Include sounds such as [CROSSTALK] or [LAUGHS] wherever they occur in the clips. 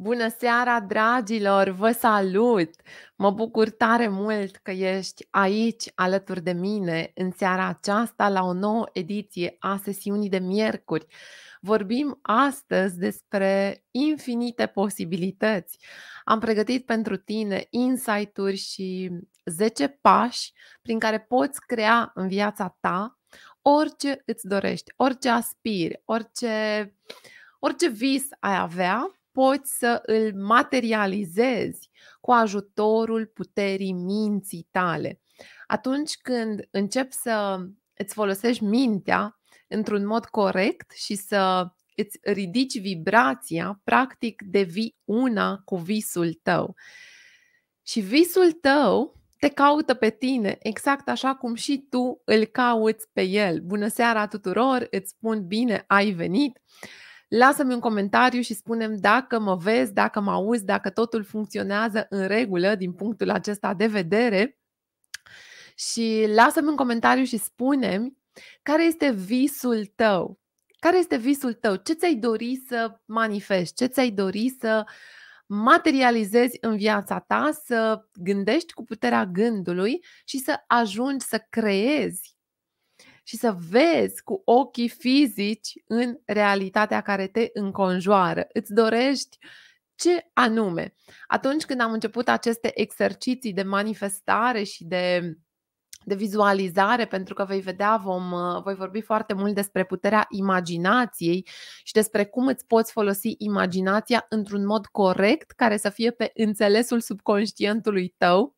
Bună seara, dragilor! Vă salut! Mă bucur tare mult că ești aici alături de mine în seara aceasta la o nouă ediție a sesiunii de miercuri. Vorbim astăzi despre infinite posibilități. Am pregătit pentru tine insight-uri și 10 pași prin care poți crea în viața ta orice îți dorești, orice aspiri, orice, orice vis ai avea poți să îl materializezi cu ajutorul puterii minții tale. Atunci când începi să îți folosești mintea într-un mod corect și să îți ridici vibrația, practic devii una cu visul tău. Și visul tău te caută pe tine, exact așa cum și tu îl cauți pe el. Bună seara tuturor, îți spun bine ai venit! Lasă-mi un comentariu și spunem dacă mă vezi, dacă mă auzi, dacă totul funcționează în regulă din punctul acesta de vedere. Și lasă-mi un comentariu și spunem care este visul tău. Care este visul tău? Ce ți-ai dori să manifesti? Ce ți-ai dori să materializezi în viața ta, să gândești cu puterea gândului și să ajungi să creezi și să vezi cu ochii fizici în realitatea care te înconjoară. Îți dorești ce anume. Atunci când am început aceste exerciții de manifestare și de de vizualizare, pentru că vei vedea, vom, voi vorbi foarte mult despre puterea imaginației și despre cum îți poți folosi imaginația într-un mod corect, care să fie pe înțelesul subconștientului tău,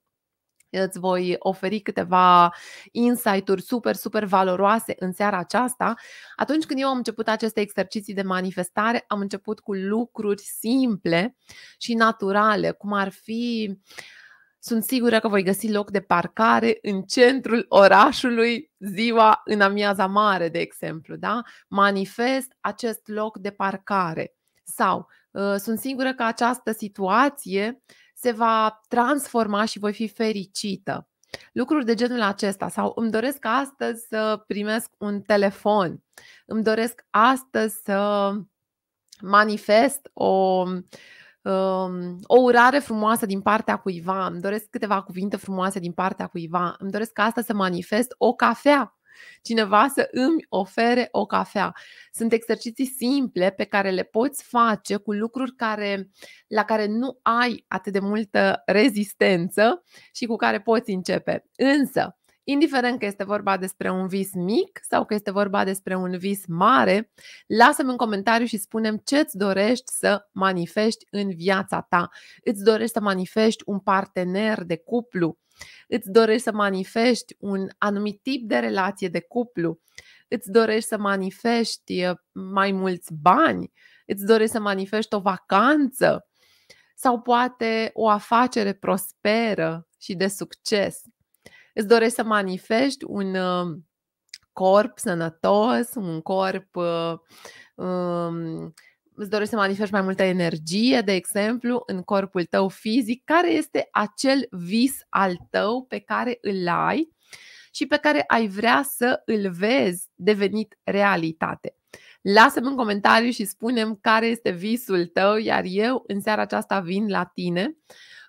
Îți voi oferi câteva insight-uri super, super valoroase în seara aceasta. Atunci când eu am început aceste exerciții de manifestare, am început cu lucruri simple și naturale, cum ar fi sunt sigură că voi găsi loc de parcare în centrul orașului ziua în amiaza mare, de exemplu, da? Manifest acest loc de parcare. Sau uh, sunt sigură că această situație se va transforma și voi fi fericită. Lucruri de genul acesta sau îmi doresc astăzi să primesc un telefon, îmi doresc astăzi să manifest o, um, o urare frumoasă din partea cuiva, îmi doresc câteva cuvinte frumoase din partea cuiva, îmi doresc astăzi să manifest o cafea cineva să îmi ofere o cafea. Sunt exerciții simple pe care le poți face cu lucruri care, la care nu ai atât de multă rezistență și cu care poți începe. Însă, indiferent că este vorba despre un vis mic sau că este vorba despre un vis mare, lasă-mi un comentariu și spunem ce îți dorești să manifesti în viața ta. Îți dorești să manifesti un partener de cuplu îți dorești să manifesti un anumit tip de relație de cuplu, îți dorești să manifesti uh, mai mulți bani, îți dorești să manifesti o vacanță sau poate o afacere prosperă și de succes. Îți dorești să manifesti un uh, corp sănătos, un corp uh, um, îți dorești să manifesti mai multă energie, de exemplu, în corpul tău fizic, care este acel vis al tău pe care îl ai și pe care ai vrea să îl vezi devenit realitate. Lasă-mi un comentariu și spunem care este visul tău, iar eu în seara aceasta vin la tine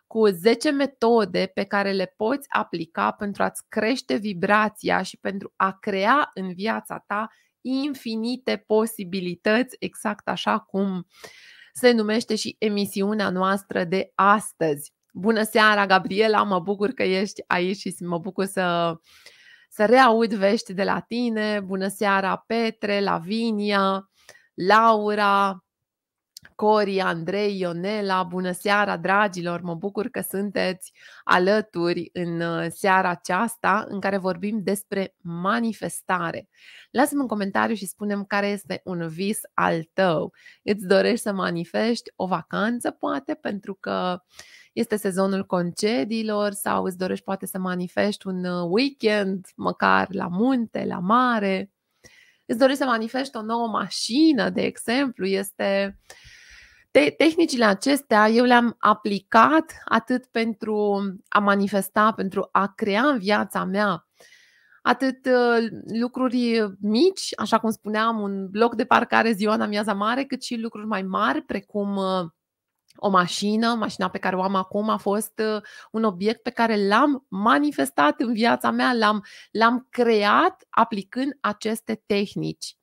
cu 10 metode pe care le poți aplica pentru a-ți crește vibrația și pentru a crea în viața ta infinite posibilități, exact așa cum se numește și emisiunea noastră de astăzi. Bună seara, Gabriela, mă bucur că ești aici și mă bucur să, să reaud vești de la tine. Bună seara, Petre, Lavinia, Laura, Cori, Andrei, Ionela, bună seara, dragilor! Mă bucur că sunteți alături în uh, seara aceasta în care vorbim despre manifestare. Lasă-mi un comentariu și spunem care este un vis al tău. Îți dorești să manifesti o vacanță, poate, pentru că este sezonul concediilor sau îți dorești poate să manifesti un uh, weekend, măcar la munte, la mare, îți dorești să manifeste o nouă mașină, de exemplu, este te- tehnicile acestea eu le-am aplicat atât pentru a manifesta, pentru a crea în viața mea atât uh, lucruri mici, așa cum spuneam, un bloc de parcare ziua în amiaza mare, cât și lucruri mai mari, precum uh, o mașină, mașina pe care o am acum a fost uh, un obiect pe care l-am manifestat în viața mea, l-am, l-am creat aplicând aceste tehnici.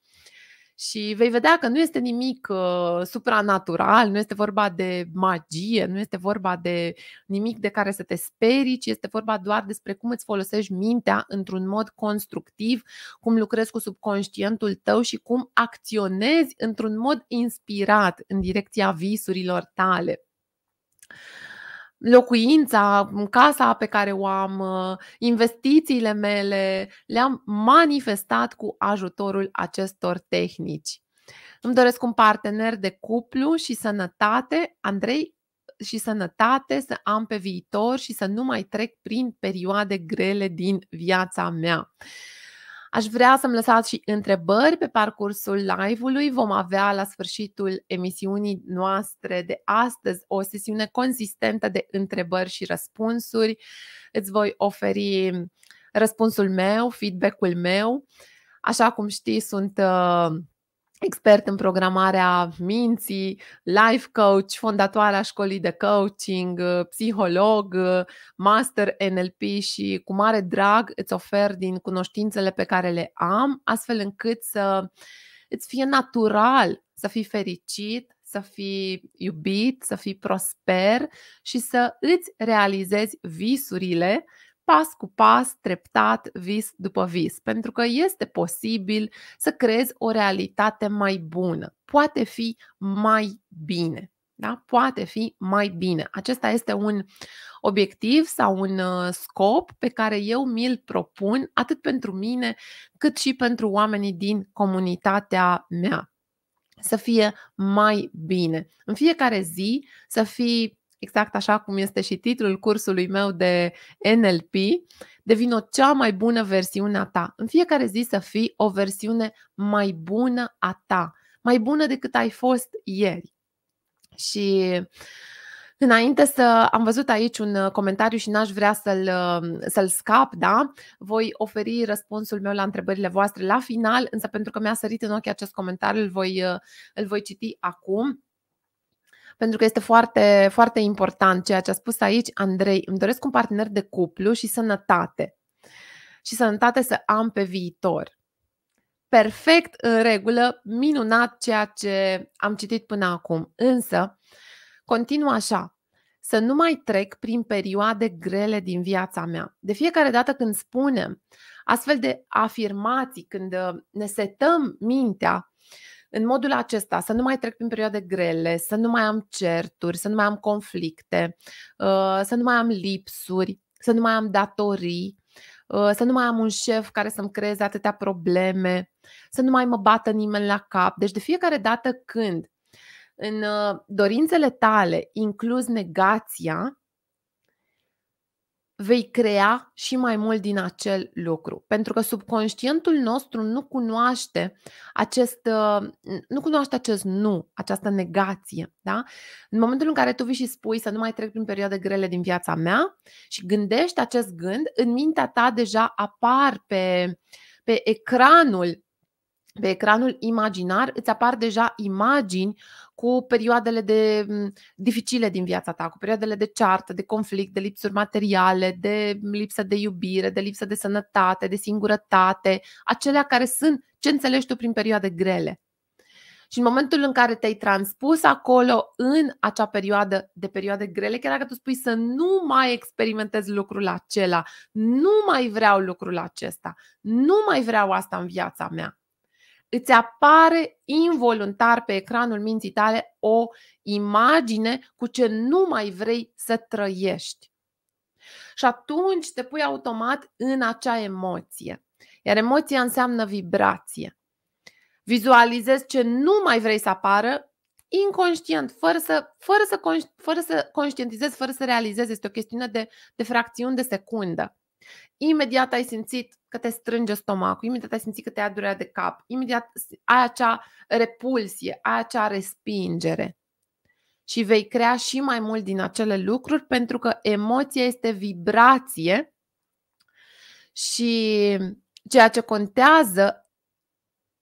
Și vei vedea că nu este nimic uh, supranatural, nu este vorba de magie, nu este vorba de nimic de care să te sperii, ci este vorba doar despre cum îți folosești mintea într-un mod constructiv, cum lucrezi cu subconștientul tău și cum acționezi într-un mod inspirat în direcția visurilor tale locuința, casa pe care o am, uh, investițiile mele, le-am manifestat cu ajutorul acestor tehnici. Îmi doresc un partener de cuplu și sănătate, Andrei, și sănătate să am pe viitor și să nu mai trec prin perioade grele din viața mea. Aș vrea să-mi lăsați și întrebări pe parcursul live-ului. Vom avea la sfârșitul emisiunii noastre de astăzi o sesiune consistentă de întrebări și răspunsuri. Îți voi oferi răspunsul meu, feedback-ul meu. Așa cum știi, sunt uh, expert în programarea minții, life coach, fondatoarea școlii de coaching, psiholog, master NLP și cu mare drag îți ofer din cunoștințele pe care le am, astfel încât să îți fie natural să fii fericit, să fii iubit, să fii prosper și să îți realizezi visurile pas cu pas, treptat, vis după vis, pentru că este posibil să creezi o realitate mai bună. Poate fi mai bine. Da? Poate fi mai bine. Acesta este un obiectiv sau un uh, scop pe care eu mi-l propun atât pentru mine cât și pentru oamenii din comunitatea mea. Să fie mai bine. În fiecare zi să fii exact așa cum este și titlul cursului meu de NLP, devină cea mai bună versiune a ta. În fiecare zi să fii o versiune mai bună a ta, mai bună decât ai fost ieri. Și Înainte să am văzut aici un uh, comentariu și n-aș vrea să-l, uh, să-l scap, da? Voi oferi răspunsul meu la întrebările voastre la final, însă pentru că mi-a sărit în ochi acest comentariu, îl voi, uh, îl voi citi acum pentru că este foarte, foarte important ceea ce a spus aici Andrei. Îmi doresc un partener de cuplu și sănătate. Și sănătate să am pe viitor. Perfect, în regulă, minunat ceea ce am citit până acum. Însă, continuă așa, să nu mai trec prin perioade grele din viața mea. De fiecare dată când spunem astfel de afirmații, când uh, ne setăm mintea în modul acesta să nu mai trec prin perioade grele, să nu mai am certuri, să nu mai am conflicte, uh, să nu mai am lipsuri, să nu mai am datorii, uh, să nu mai am un șef care să-mi creeze atâtea probleme, să nu mai mă bată nimeni la cap. Deci de fiecare dată când în uh, dorințele tale incluzi negația, vei crea și mai mult din acel lucru. Pentru că subconștientul nostru nu cunoaște acest, uh, nu cunoaște acest nu, această negație. Da? În momentul în care tu vii și spui să nu mai trec prin perioade grele din viața mea și gândești acest gând, în mintea ta deja apar pe, pe ecranul pe ecranul imaginar îți apar deja imagini cu perioadele de mm, dificile din viața ta, cu perioadele de ceartă, de conflict, de lipsuri materiale, de lipsă de iubire, de lipsă de sănătate, de singurătate, acelea care sunt ce înțelegi tu prin perioade grele. Și în momentul în care te-ai transpus acolo în acea perioadă de perioade grele, chiar dacă tu spui să nu mai experimentezi lucrul acela, nu mai vreau lucrul acesta, nu mai vreau asta în viața mea, îți apare involuntar pe ecranul minții tale o imagine cu ce nu mai vrei să trăiești. Și atunci te pui automat în acea emoție. Iar emoția înseamnă vibrație. Vizualizezi ce nu mai vrei să apară inconștient, fără să, fără să, fără să conștientizezi, fără să realizezi. Este o chestiune de, de fracțiuni de secundă. Imediat ai simțit că te strânge stomacul, imediat ai simțit că te ia durerea de cap, imediat ai acea repulsie, ai acea respingere. Și vei crea și mai mult din acele lucruri pentru că emoția este vibrație și ceea ce contează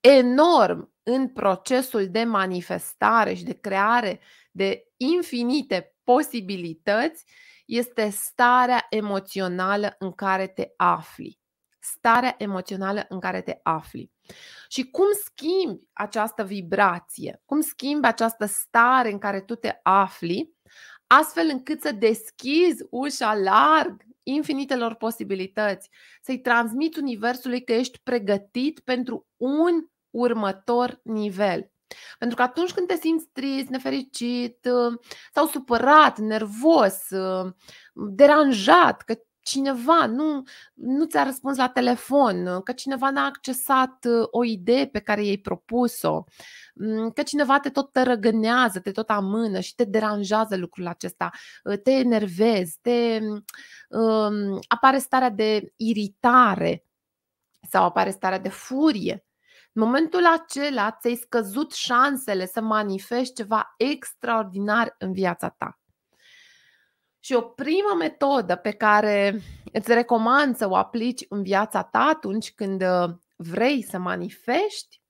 enorm în procesul de manifestare și de creare de infinite posibilități este starea emoțională în care te afli. Starea emoțională în care te afli. Și cum schimbi această vibrație, cum schimbi această stare în care tu te afli, astfel încât să deschizi ușa larg infinitelor posibilități, să-i transmiți Universului că ești pregătit pentru un următor nivel. Pentru că atunci când te simți trist, nefericit ă, sau supărat, nervos, ă, deranjat, că cineva nu, nu ți-a răspuns la telefon, că cineva n-a accesat ă, o idee pe care i-ai propus-o, mm, că cineva te tot tărăgânează, te tot amână și te deranjează lucrul acesta, te enervezi, te apare starea de iritare sau apare starea de furie. În momentul acela ți-ai scăzut șansele să manifesti ceva extraordinar în viața ta. Și o primă metodă pe care îți recomand să o aplici în viața ta atunci când uh, vrei să manifesti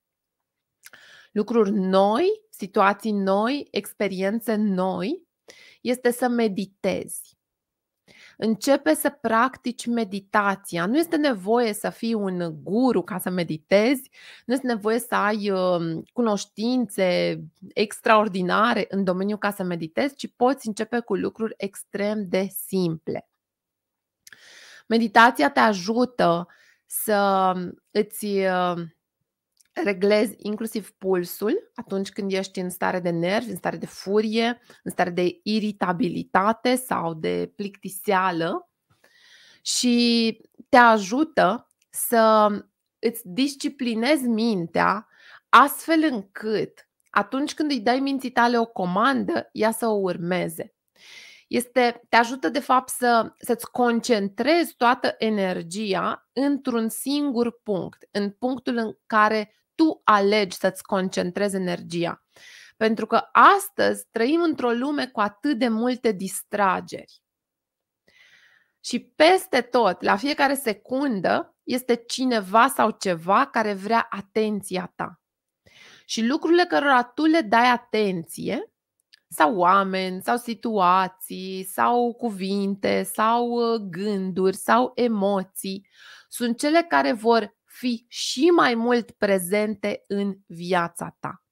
lucruri noi, situații noi, experiențe noi, este să meditezi. Începe să practici meditația. Nu este nevoie să fii un guru ca să meditezi, nu este nevoie să ai um, cunoștințe extraordinare în domeniu ca să meditezi, ci poți începe cu lucruri extrem de simple. Meditația te ajută să um, îți um, reglezi inclusiv pulsul atunci când ești în stare de nervi, în stare de furie, în stare de iritabilitate sau de plictiseală și te ajută să îți disciplinezi mintea astfel încât atunci când îi dai minții tale o comandă, ea să o urmeze. Este, te ajută de fapt să, să-ți concentrezi toată energia într-un singur punct, în punctul în care tu alegi să-ți concentrezi energia. Pentru că astăzi trăim într-o lume cu atât de multe distrageri. Și peste tot, la fiecare secundă, este cineva sau ceva care vrea atenția ta. Și lucrurile cărora tu le dai atenție, sau oameni, sau situații, sau cuvinte, sau uh, gânduri, sau emoții, sunt cele care vor fi și mai mult prezente în viața ta.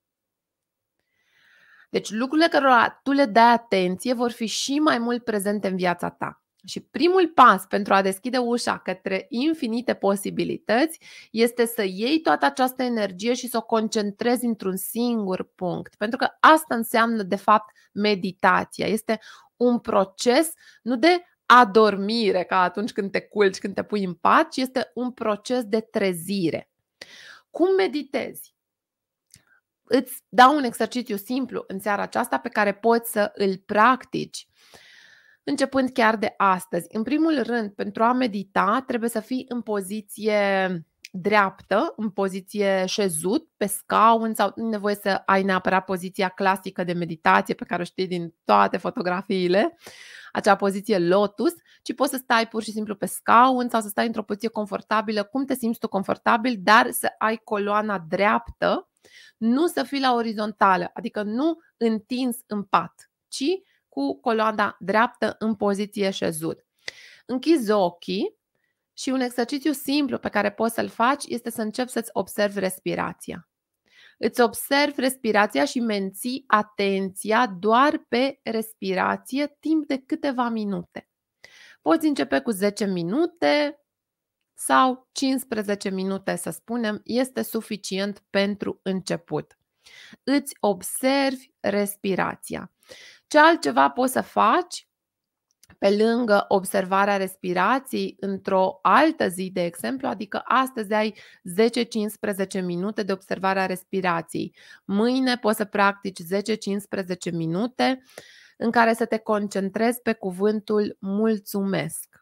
Deci lucrurile care tu le dai atenție vor fi și mai mult prezente în viața ta. Și primul pas pentru a deschide ușa către infinite posibilități este să iei toată această energie și să o concentrezi într-un singur punct. Pentru că asta înseamnă, de fapt, meditația. Este un proces nu de adormire, ca atunci când te culci, când te pui în pat, ci este un proces de trezire. Cum meditezi? Îți dau un exercițiu simplu în seara aceasta pe care poți să îl practici începând chiar de astăzi. În primul rând, pentru a medita, trebuie să fii în poziție dreaptă, în poziție șezut, pe scaun sau nu nevoie să ai neapărat poziția clasică de meditație pe care o știi din toate fotografiile, acea poziție lotus, ci poți să stai pur și simplu pe scaun sau să stai într-o poziție confortabilă, cum te simți tu confortabil, dar să ai coloana dreaptă, nu să fii la orizontală, adică nu întins în pat, ci cu coloana dreaptă în poziție șezut. Închizi ochii și un exercițiu simplu pe care poți să-l faci este să începi să-ți observi respirația. Îți observi respirația și menții atenția doar pe respirație timp de câteva minute. Poți începe cu 10 minute sau 15 minute, să spunem, este suficient pentru început. Îți observi respirația. Ce altceva poți să faci pe lângă observarea respirației într-o altă zi, de exemplu, adică astăzi ai 10-15 minute de observare a respirației. Mâine poți să practici 10-15 minute în care să te concentrezi pe cuvântul mulțumesc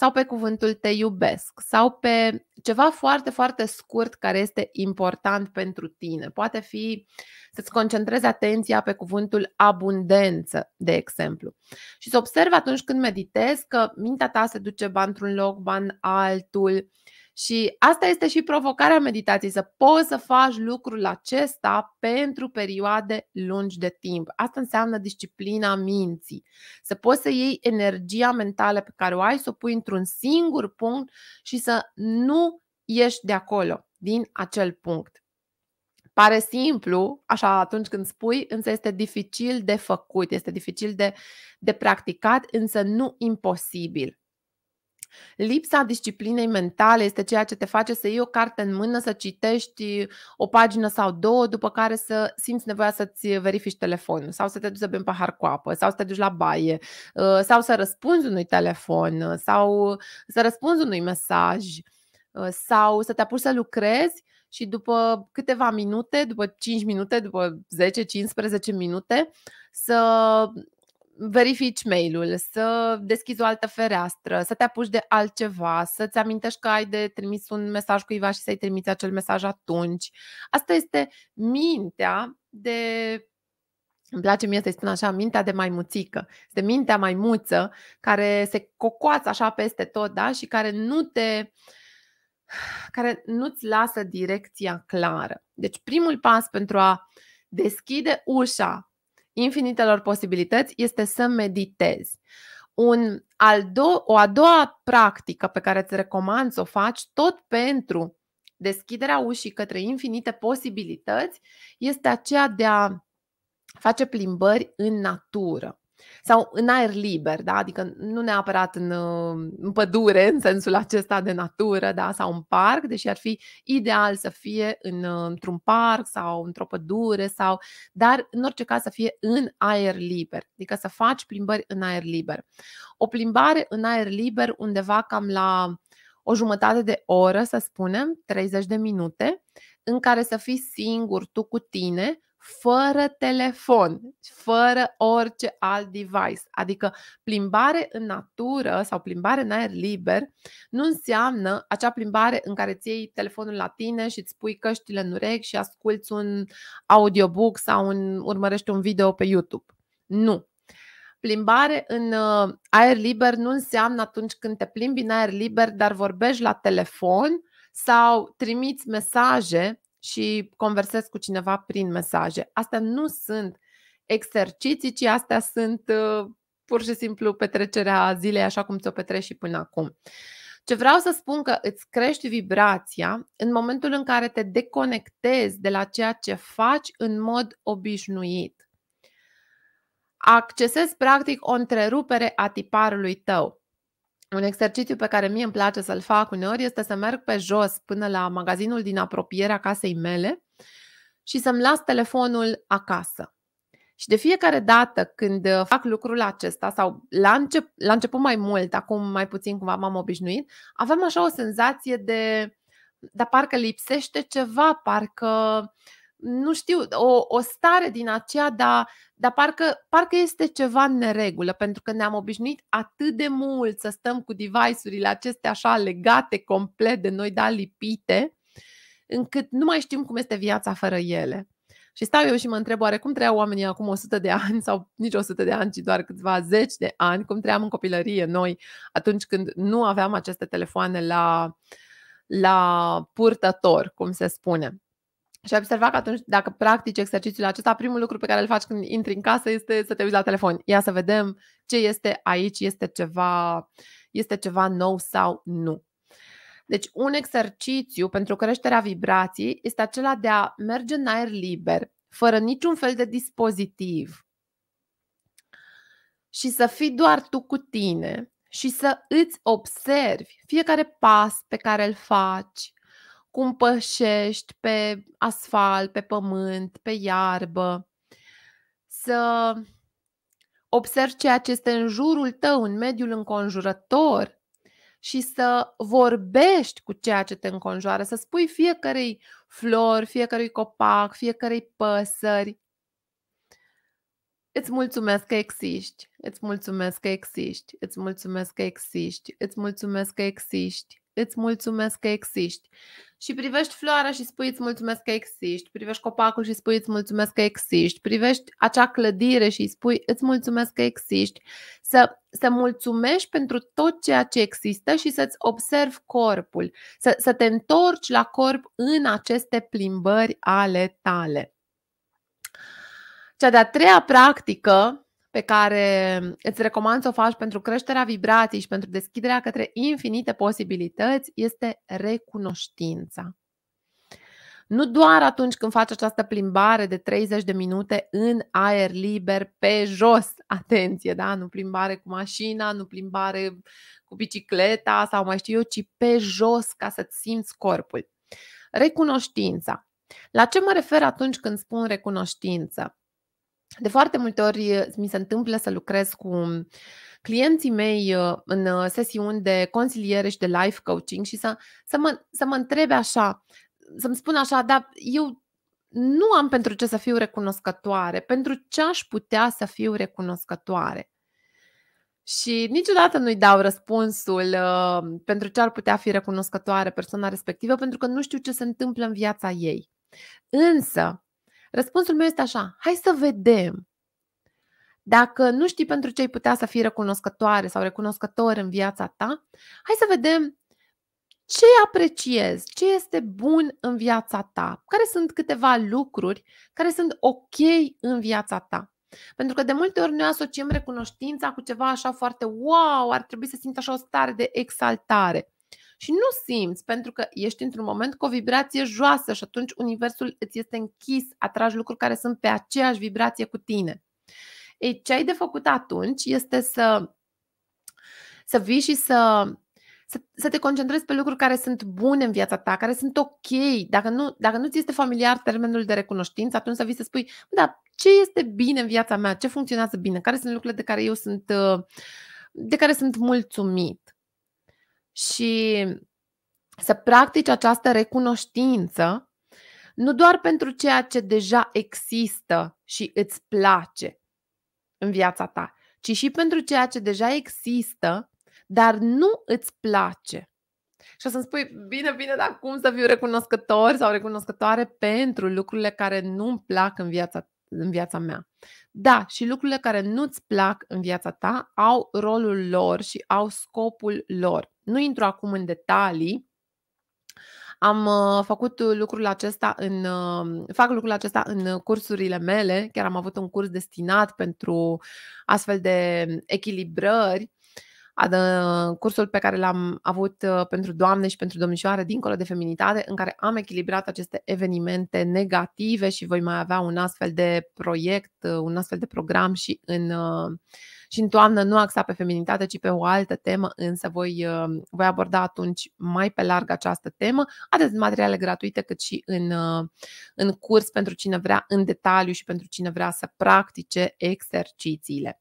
sau pe cuvântul te iubesc sau pe ceva foarte, foarte scurt care este important pentru tine. Poate fi să-ți concentrezi atenția pe cuvântul abundență, de exemplu. Și să observi atunci când meditezi că mintea ta se duce ba într-un loc, ba în altul și asta este și provocarea meditației, să poți să faci lucrul acesta pentru perioade lungi de timp. Asta înseamnă disciplina minții. Să poți să iei energia mentală pe care o ai, să o pui într-un singur punct și să nu ieși de acolo, din acel punct. Pare simplu, așa atunci când spui, însă este dificil de făcut, este dificil de, de practicat, însă nu imposibil. Lipsa disciplinei mentale este ceea ce te face să iei o carte în mână, să citești o pagină sau două, după care să simți nevoia să-ți verifici telefonul sau să te duci să bem pahar cu apă sau să te duci la baie ă, sau să răspunzi unui telefon ă, sau să răspunzi unui mesaj ă, sau să te apuci să lucrezi și după câteva minute, după 5 minute, după 10-15 minute, să verifici mail-ul, să deschizi o altă fereastră, să te apuci de altceva, să-ți amintești că ai de trimis un mesaj cuiva și să-i trimiți acel mesaj atunci. Asta este mintea de îmi place mie să-i spun așa, mintea de maimuțică. Este mintea maimuță care se cocoață așa peste tot da? și care nu te care nu-ți lasă direcția clară. Deci primul pas pentru a deschide ușa infinitelor posibilități este să meditezi. Un al do- o a doua practică pe care îți recomand să o faci tot pentru deschiderea ușii către infinite posibilități este aceea de a face plimbări în natură. Sau în aer liber, da? adică nu neapărat în, uh, în pădure, în sensul acesta de natură, da? sau în parc, deși ar fi ideal să fie în, uh, într-un parc sau într-o pădure, sau, dar în orice caz să fie în aer liber, adică să faci plimbări în aer liber. O plimbare în aer liber undeva cam la o jumătate de oră, să spunem, 30 de minute, în care să fii singur tu cu tine, fără telefon, fără orice alt device. Adică plimbare în natură sau plimbare în aer liber nu înseamnă acea plimbare în care îți iei telefonul la tine și îți pui căștile în urechi și asculți un audiobook sau un, urmărești un video pe YouTube. Nu. Plimbare în uh, aer liber nu înseamnă atunci când te plimbi în aer liber, dar vorbești la telefon sau trimiți mesaje și conversez cu cineva prin mesaje. Astea nu sunt exerciții, ci astea sunt uh, pur și simplu petrecerea zilei așa cum ți-o petreci și până acum. Ce vreau să spun că îți crești vibrația în momentul în care te deconectezi de la ceea ce faci în mod obișnuit. Accesezi practic o întrerupere a tiparului tău un exercițiu pe care mie îmi place să-l fac uneori este să merg pe jos până la magazinul din apropierea casei mele și să-mi las telefonul acasă. Și de fiecare dată când uh, fac lucrul acesta, sau la, încep, la început mai mult, acum mai puțin cumva m-am obișnuit, avem așa o senzație de, dar parcă lipsește ceva, parcă uh, nu știu, o, o stare din aceea, dar, dar parcă, parcă este ceva în neregulă, pentru că ne-am obișnuit atât de mult să stăm cu device-urile acestea așa legate complet de noi, da, lipite, încât nu mai știm cum este viața fără ele. Și stau eu și mă întreb, oare cum trăiau oamenii acum 100 de ani sau nici 100 de ani, ci doar câțiva zeci de ani, cum trăiam în copilărie noi atunci când nu aveam aceste telefoane la, la purtător, cum se spune. Și ai observat că atunci, dacă practici exercițiul acesta, primul lucru pe care îl faci când intri în casă este să te uiți la telefon. Ia să vedem ce este aici, este ceva, este ceva nou sau nu. Deci, un exercițiu pentru creșterea vibrației este acela de a merge în aer liber, fără niciun fel de dispozitiv, și să fii doar tu cu tine și să îți observi fiecare pas pe care îl faci, cum pășești pe asfalt, pe pământ, pe iarbă, să observi ceea ce este în jurul tău, în mediul înconjurător și să vorbești cu ceea ce te înconjoară, să spui fiecarei flori, fiecărui copac, fiecarei păsări. Îți mulțumesc că existi, îți mulțumesc că existi, îți mulțumesc că existi, îți mulțumesc că existi, îți mulțumesc că existi și privești floarea și spui îți mulțumesc că existi, privești copacul și spui îți mulțumesc că existi, privești acea clădire și îi spui îți mulțumesc că existi, să, să mulțumești pentru tot ceea ce există și să-ți observi corpul, să, să te întorci la corp în aceste plimbări ale tale. Cea de-a treia practică pe care îți recomand să o faci pentru creșterea vibrației și pentru deschiderea către infinite posibilități este recunoștința. Nu doar atunci când faci această plimbare de 30 de minute în aer liber, pe jos, [LAUGHS] atenție, da? Nu plimbare cu mașina, nu plimbare cu bicicleta sau mai știu eu, ci pe jos ca să-ți simți corpul. Recunoștința. La ce mă refer atunci când spun recunoștință? De foarte multe ori eh, mi se întâmplă să lucrez cu clienții mei eh, în eh, sesiuni de consiliere și de life coaching și să, să, mă, să mă întrebe așa, să-mi spun așa, dar eu nu am pentru ce să fiu recunoscătoare, pentru ce aș putea să fiu recunoscătoare. Și niciodată nu-i dau răspunsul uh, pentru ce ar putea fi recunoscătoare persoana respectivă, pentru că nu știu ce se întâmplă în viața ei. Însă, Răspunsul meu este așa, hai să vedem. Dacă nu știi pentru ce ai putea să fii recunoscătoare sau recunoscător în viața ta, hai să vedem ce apreciezi, ce este bun în viața ta, care sunt câteva lucruri care sunt ok în viața ta. Pentru că de multe ori noi asociem recunoștința cu ceva așa foarte wow, ar trebui să simt așa o stare de exaltare și nu simți pentru că ești într-un moment cu o vibrație joasă și atunci universul îți este închis, atragi lucruri care sunt pe aceeași vibrație cu tine. Ei, ce ai de făcut atunci este să, să vii și să să, să te concentrezi pe lucruri care sunt bune în viața ta, care sunt ok. Dacă nu, dacă nu ți este familiar termenul de recunoștință, atunci să vii să spui, da, ce este bine în viața mea, ce funcționează bine, care sunt lucrurile de care eu sunt, uh, de care sunt mulțumit și să practici această recunoștință nu doar pentru ceea ce deja există și îți place în viața ta, ci și pentru ceea ce deja există, dar nu îți place. Și o să-mi spui, bine, bine, dar cum să fiu recunoscător sau recunoscătoare pentru lucrurile care nu-mi plac în viața, în viața mea? Da, și lucrurile care nu-ți plac în viața ta au rolul lor și au scopul lor. Nu intru acum în detalii, am uh, făcut lucrul acesta în, uh, fac lucrul acesta în cursurile mele, chiar am avut un curs destinat pentru astfel de echilibrări, uh, cursul pe care l-am avut pentru doamne și pentru domnișoare dincolo de feminitate, în care am echilibrat aceste evenimente negative și voi mai avea un astfel de proiect, un astfel de program și în și în toamnă nu axa pe feminitate, ci pe o altă temă, însă voi, uh, voi aborda atunci mai pe larg această temă, atât în materiale gratuite cât și în, uh, în curs pentru cine vrea în detaliu și pentru cine vrea să practice exercițiile.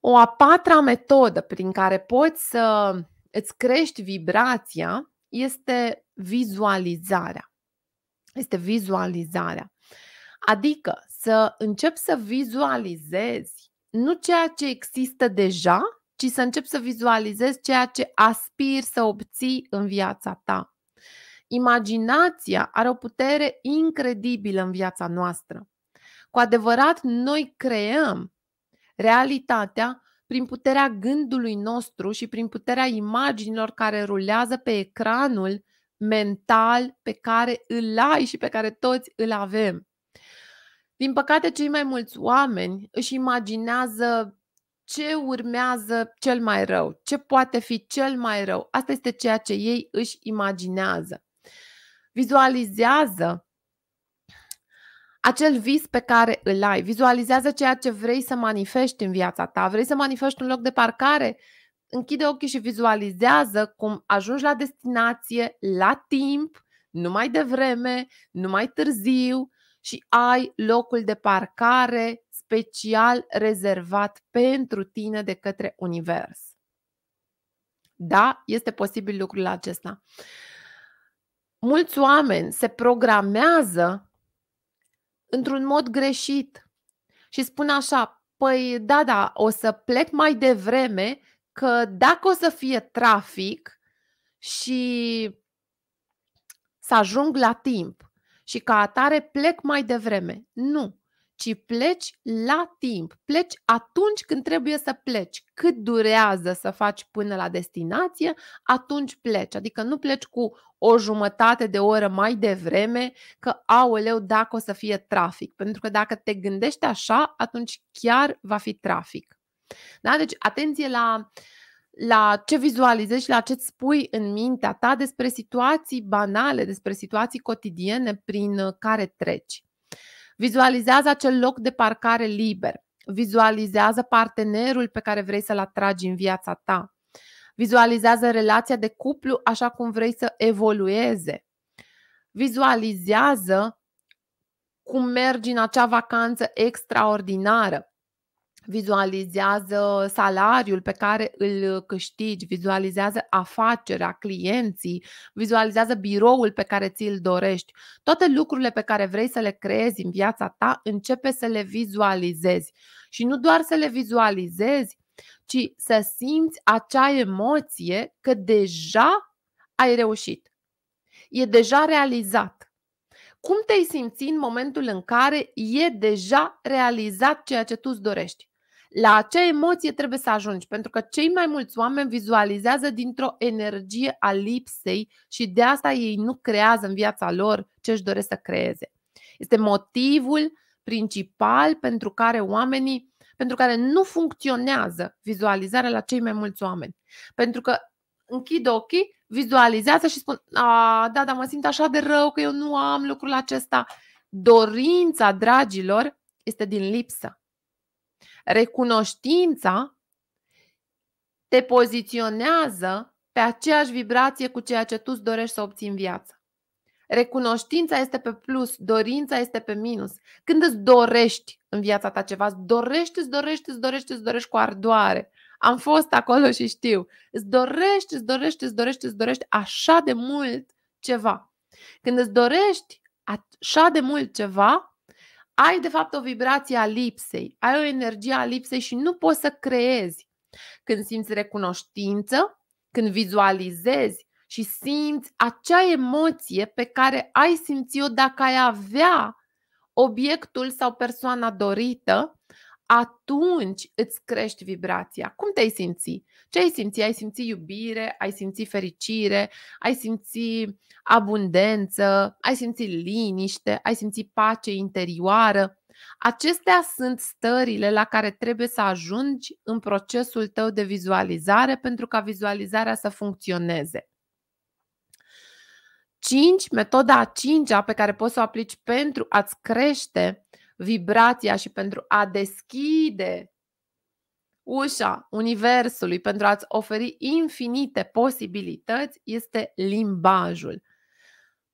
O a patra metodă prin care poți să îți crești vibrația este vizualizarea. Este vizualizarea. Adică să începi să vizualizezi nu ceea ce există deja, ci să începi să vizualizezi ceea ce aspiri să obții în viața ta. Imaginația are o putere incredibilă în viața noastră. Cu adevărat, noi creăm realitatea prin puterea gândului nostru și prin puterea imaginilor care rulează pe ecranul mental pe care îl ai și pe care toți îl avem. Din păcate, cei mai mulți oameni își imaginează ce urmează cel mai rău, ce poate fi cel mai rău. Asta este ceea ce ei își imaginează. Vizualizează acel vis pe care îl ai, vizualizează ceea ce vrei să manifesti în viața ta. Vrei să manifesti un loc de parcare? Închide ochii și vizualizează cum ajungi la destinație, la timp, nu mai devreme, nu mai târziu, și ai locul de parcare special rezervat pentru tine de către Univers. Da, este posibil lucrul acesta. Mulți oameni se programează într-un mod greșit și spun așa, păi da, da, o să plec mai devreme că dacă o să fie trafic și să ajung la timp, și ca atare plec mai devreme. Nu, ci pleci la timp. Pleci atunci când trebuie să pleci. Cât durează să faci până la destinație, atunci pleci. Adică nu pleci cu o jumătate de oră mai devreme că, aoleu, dacă o să fie trafic. Pentru că dacă te gândești așa, atunci chiar va fi trafic. Da? Deci, atenție la uh, la ce vizualizezi și la ce spui în mintea ta despre situații banale, despre situații cotidiene prin uh, care treci. Vizualizează acel loc de parcare liber. Vizualizează partenerul pe care vrei să-l atragi în viața ta. Vizualizează relația de cuplu așa cum vrei să evolueze. Vizualizează cum mergi în acea vacanță extraordinară vizualizează salariul pe care îl câștigi, vizualizează afacerea, clienții, vizualizează biroul pe care ți-l dorești. Toate lucrurile pe care vrei să le creezi în viața ta, începe să le vizualizezi. Și nu doar să le vizualizezi, ci să simți acea emoție că deja ai reușit. E deja realizat cum te-ai simți în momentul în care e deja realizat ceea ce tu îți dorești? la ce emoție trebuie să ajungi, pentru că cei mai mulți oameni vizualizează dintr-o energie a lipsei și de asta ei nu creează în viața lor ce își doresc să creeze. Este motivul principal pentru care oamenii pentru care nu funcționează vizualizarea la cei mai mulți oameni. Pentru că închid ochii, vizualizează și spun, a, da, dar mă simt așa de rău că eu nu am lucrul acesta. Dorința, dragilor, este din lipsă. Recunoștința te poziționează pe aceeași vibrație cu ceea ce tu îți dorești să obții în viață. Recunoștința este pe plus, dorința este pe minus. Când îți dorești în viața ta ceva, îți dorești, îți dorești, îți dorești, îți dorești cu ardoare. Am fost acolo și știu. Îți dorești, îți dorești, îți dorești, îți dorești așa de mult ceva. Când îți dorești așa de mult ceva, ai de fapt o vibrație a lipsei, ai o energie a lipsei și nu poți să creezi. Când simți recunoștință, când vizualizezi și simți acea emoție pe care ai simțit o dacă ai avea obiectul sau persoana dorită, atunci îți crești vibrația. Cum te-ai simți? Ce ai simți? Ai simți iubire, ai simți fericire, ai simți abundență, ai simți liniște, ai simți pace interioară. Acestea sunt stările la care trebuie să ajungi în procesul tău de vizualizare pentru ca vizualizarea să funcționeze. 5. Metoda a cincea pe care poți să o aplici pentru a-ți crește uh, vibrația și pentru a deschide ușa Universului, pentru a-ți oferi infinite posibilități, este limbajul.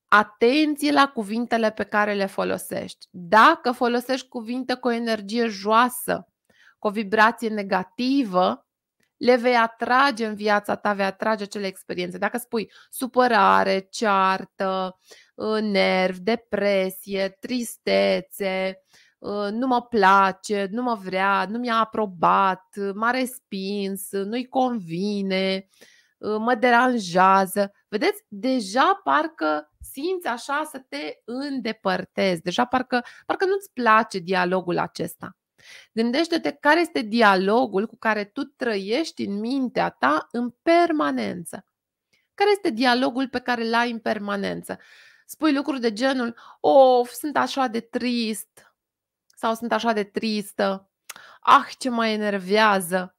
Atenție la cuvintele pe care le folosești. Dacă folosești cuvinte cu o energie joasă, cu o vibrație negativă, le vei atrage în viața ta, vei atrage acele experiențe. Dacă spui supărare, ceartă, ă, nerv, depresie, tristețe, ă, nu mă place, nu mă vrea, nu mi-a aprobat, m-a respins, nu-i convine, ă, mă deranjează. Vedeți, deja parcă simți așa să te îndepărtezi, deja parcă, parcă nu-ți place dialogul acesta. Gândește-te care este dialogul cu care tu trăiești în mintea ta în permanență. Care este dialogul pe care l-ai în permanență? Spui lucruri de genul, of, sunt așa de trist, sau sunt așa de tristă, ah, ce mă enervează.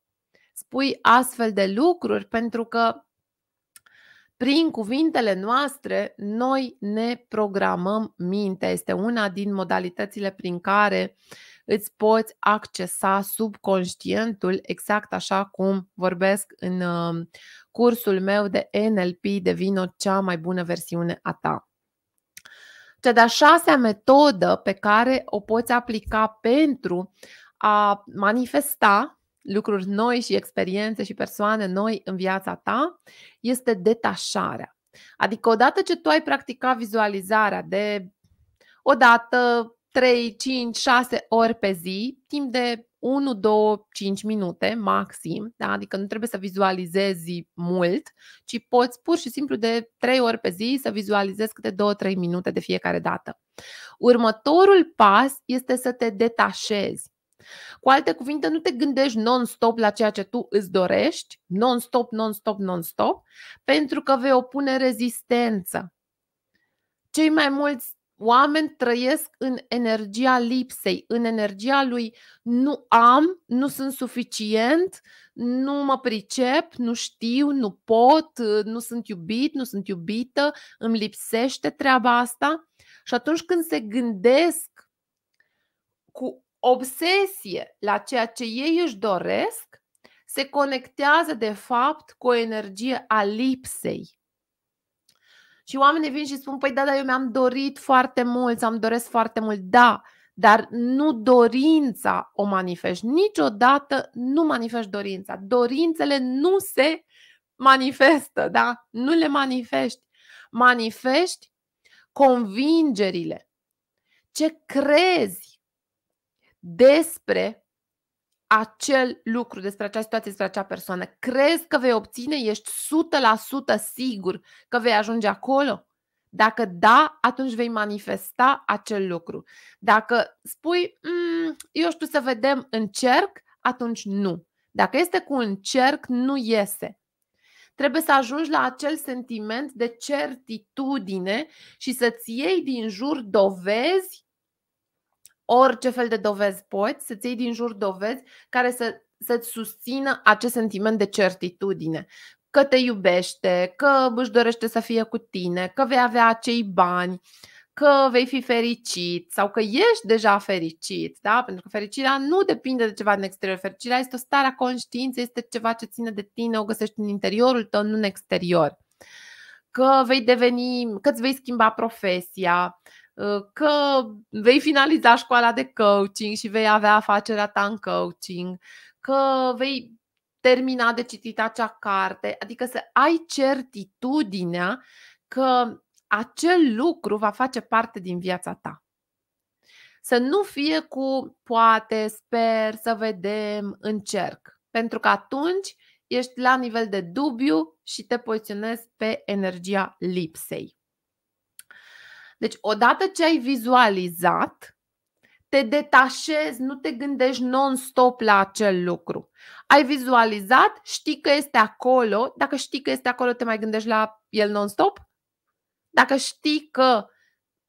Spui astfel de lucruri pentru că prin cuvintele noastre, noi ne programăm mintea. Este una din modalitățile prin care îți poți accesa subconștientul exact așa cum vorbesc în uh, cursul meu de NLP devină cea mai bună versiune a ta. Cea de-a șasea metodă pe care o poți aplica pentru a manifesta lucruri noi și experiențe și persoane noi în viața ta este detașarea. Adică odată ce tu ai practicat vizualizarea de o dată 3, 5, 6 ori pe zi, timp de 1, 2, 5 minute maxim, da? adică nu trebuie să vizualizezi mult, ci poți pur și simplu de 3 ori pe zi să vizualizezi câte 2-3 minute de fiecare dată. Următorul pas este să te detașezi. Cu alte cuvinte, nu te gândești non-stop la ceea ce tu îți dorești, non-stop, non-stop, non-stop, pentru că vei opune rezistență. Cei mai mulți Oameni trăiesc în energia lipsei, în energia lui nu am, nu sunt suficient, nu mă pricep, nu știu, nu pot, nu sunt iubit, nu sunt iubită, îmi lipsește treaba asta. Și atunci când se gândesc cu obsesie la ceea ce ei își doresc, se conectează de fapt cu o energie a lipsei. Și oamenii vin și spun, păi da, dar eu mi-am dorit foarte mult, am doresc foarte mult. Da, dar nu dorința o manifesti. Niciodată nu manifesti dorința. Dorințele nu se manifestă, da? Nu le manifesti. Manifesti convingerile. Ce crezi despre acel lucru, despre acea situație, despre acea persoană. Crezi că vei obține? Ești 100% sigur că vei ajunge acolo? Dacă da, atunci vei manifesta acel lucru. Dacă spui, mm, eu știu să vedem, încerc, atunci nu. Dacă este cu încerc, nu iese. Trebuie să ajungi la acel sentiment de certitudine și să-ți iei din jur dovezi orice fel de dovezi poți, să-ți iei din jur dovezi care să, să-ți susțină acest sentiment de certitudine. Că te iubește, că își dorește să fie cu tine, că vei avea acei bani, că vei fi fericit sau că ești deja fericit, da? pentru că fericirea nu depinde de ceva din exterior. Fericirea este o stare a conștiinței, este ceva ce ține de tine, o găsești în interiorul tău, nu în exterior. Că vei deveni, că îți vei schimba profesia, Uh, că vei finaliza școala de coaching și vei avea afacerea ta în coaching, că vei termina de citit acea carte, adică să ai certitudinea că acel lucru va face parte din viața ta. Să nu fie cu poate, sper, să vedem, încerc, pentru că atunci ești la nivel de dubiu și te poziționezi pe energia lipsei. Deci, odată ce ai vizualizat, te detașezi, nu te gândești non-stop la acel lucru. Ai vizualizat, știi că este acolo. Dacă știi că este acolo, te mai gândești la el non-stop? Dacă știi că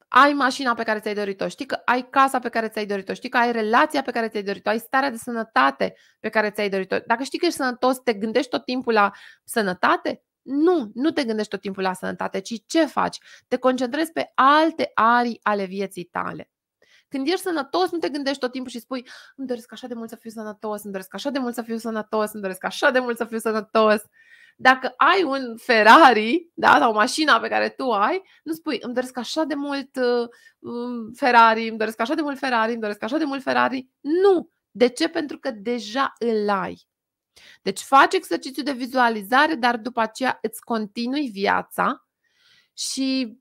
ai mașina pe care ți-ai dorit-o, știi că ai casa pe care ți-ai dorit-o, știi că ai relația pe care ți-ai dorit-o, ai starea de sănătate pe care ți-ai dorit-o. Dacă știi că ești sănătos, te gândești tot timpul la sănătate? Nu, nu te gândești tot timpul la sănătate, ci ce faci? Te concentrezi pe alte arii ale vieții tale. Când ești sănătos, nu te gândești tot timpul și spui îmi doresc așa de mult să fiu sănătos, îmi doresc așa de mult să fiu sănătos, îmi doresc așa de mult să fiu sănătos. Dacă ai un Ferrari, da, sau mașina pe care tu ai, nu spui îmi doresc așa de mult uh, um, Ferrari, îmi doresc așa de mult Ferrari, îmi doresc așa de mult Ferrari. Nu! De ce? Pentru că deja îl ai. Deci faci exercițiu de vizualizare, dar după aceea îți continui viața și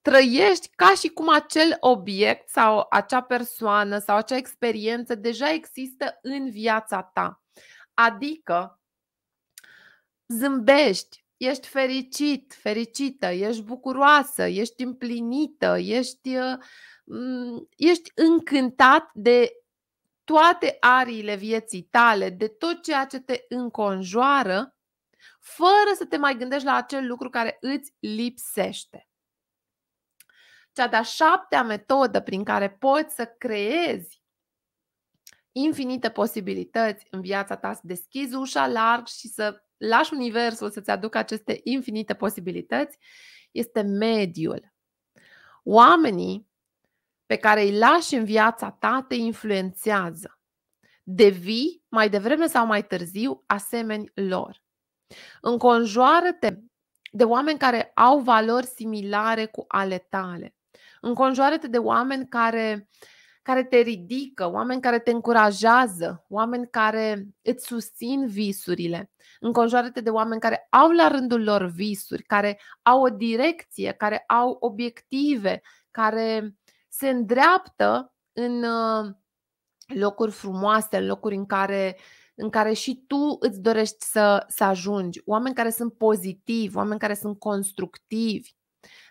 trăiești ca și cum acel obiect sau acea persoană sau acea experiență deja există în viața ta. Adică zâmbești, ești fericit, fericită, ești bucuroasă, ești împlinită, ești, mm, ești încântat de toate ariile vieții tale, de tot ceea ce te înconjoară, fără să te mai gândești la acel lucru care îți lipsește. Cea de-a șaptea metodă prin care poți să creezi infinite posibilități în viața ta, să deschizi ușa larg și să lași universul să-ți aducă aceste infinite posibilități, este mediul. Oamenii pe care îi lași în viața ta te influențează. Devii, mai devreme sau mai târziu, asemeni lor. Înconjoară-te de oameni care au valori similare cu ale tale. Înconjoară-te de oameni care, care te ridică, oameni care te încurajează, oameni care îți susțin visurile. Înconjoară-te de oameni care au la rândul lor visuri, care au o direcție, care au obiective, care se îndreaptă în uh, locuri frumoase, în locuri în care, în care și tu îți dorești să, să ajungi. Oameni care sunt pozitivi, oameni care sunt constructivi.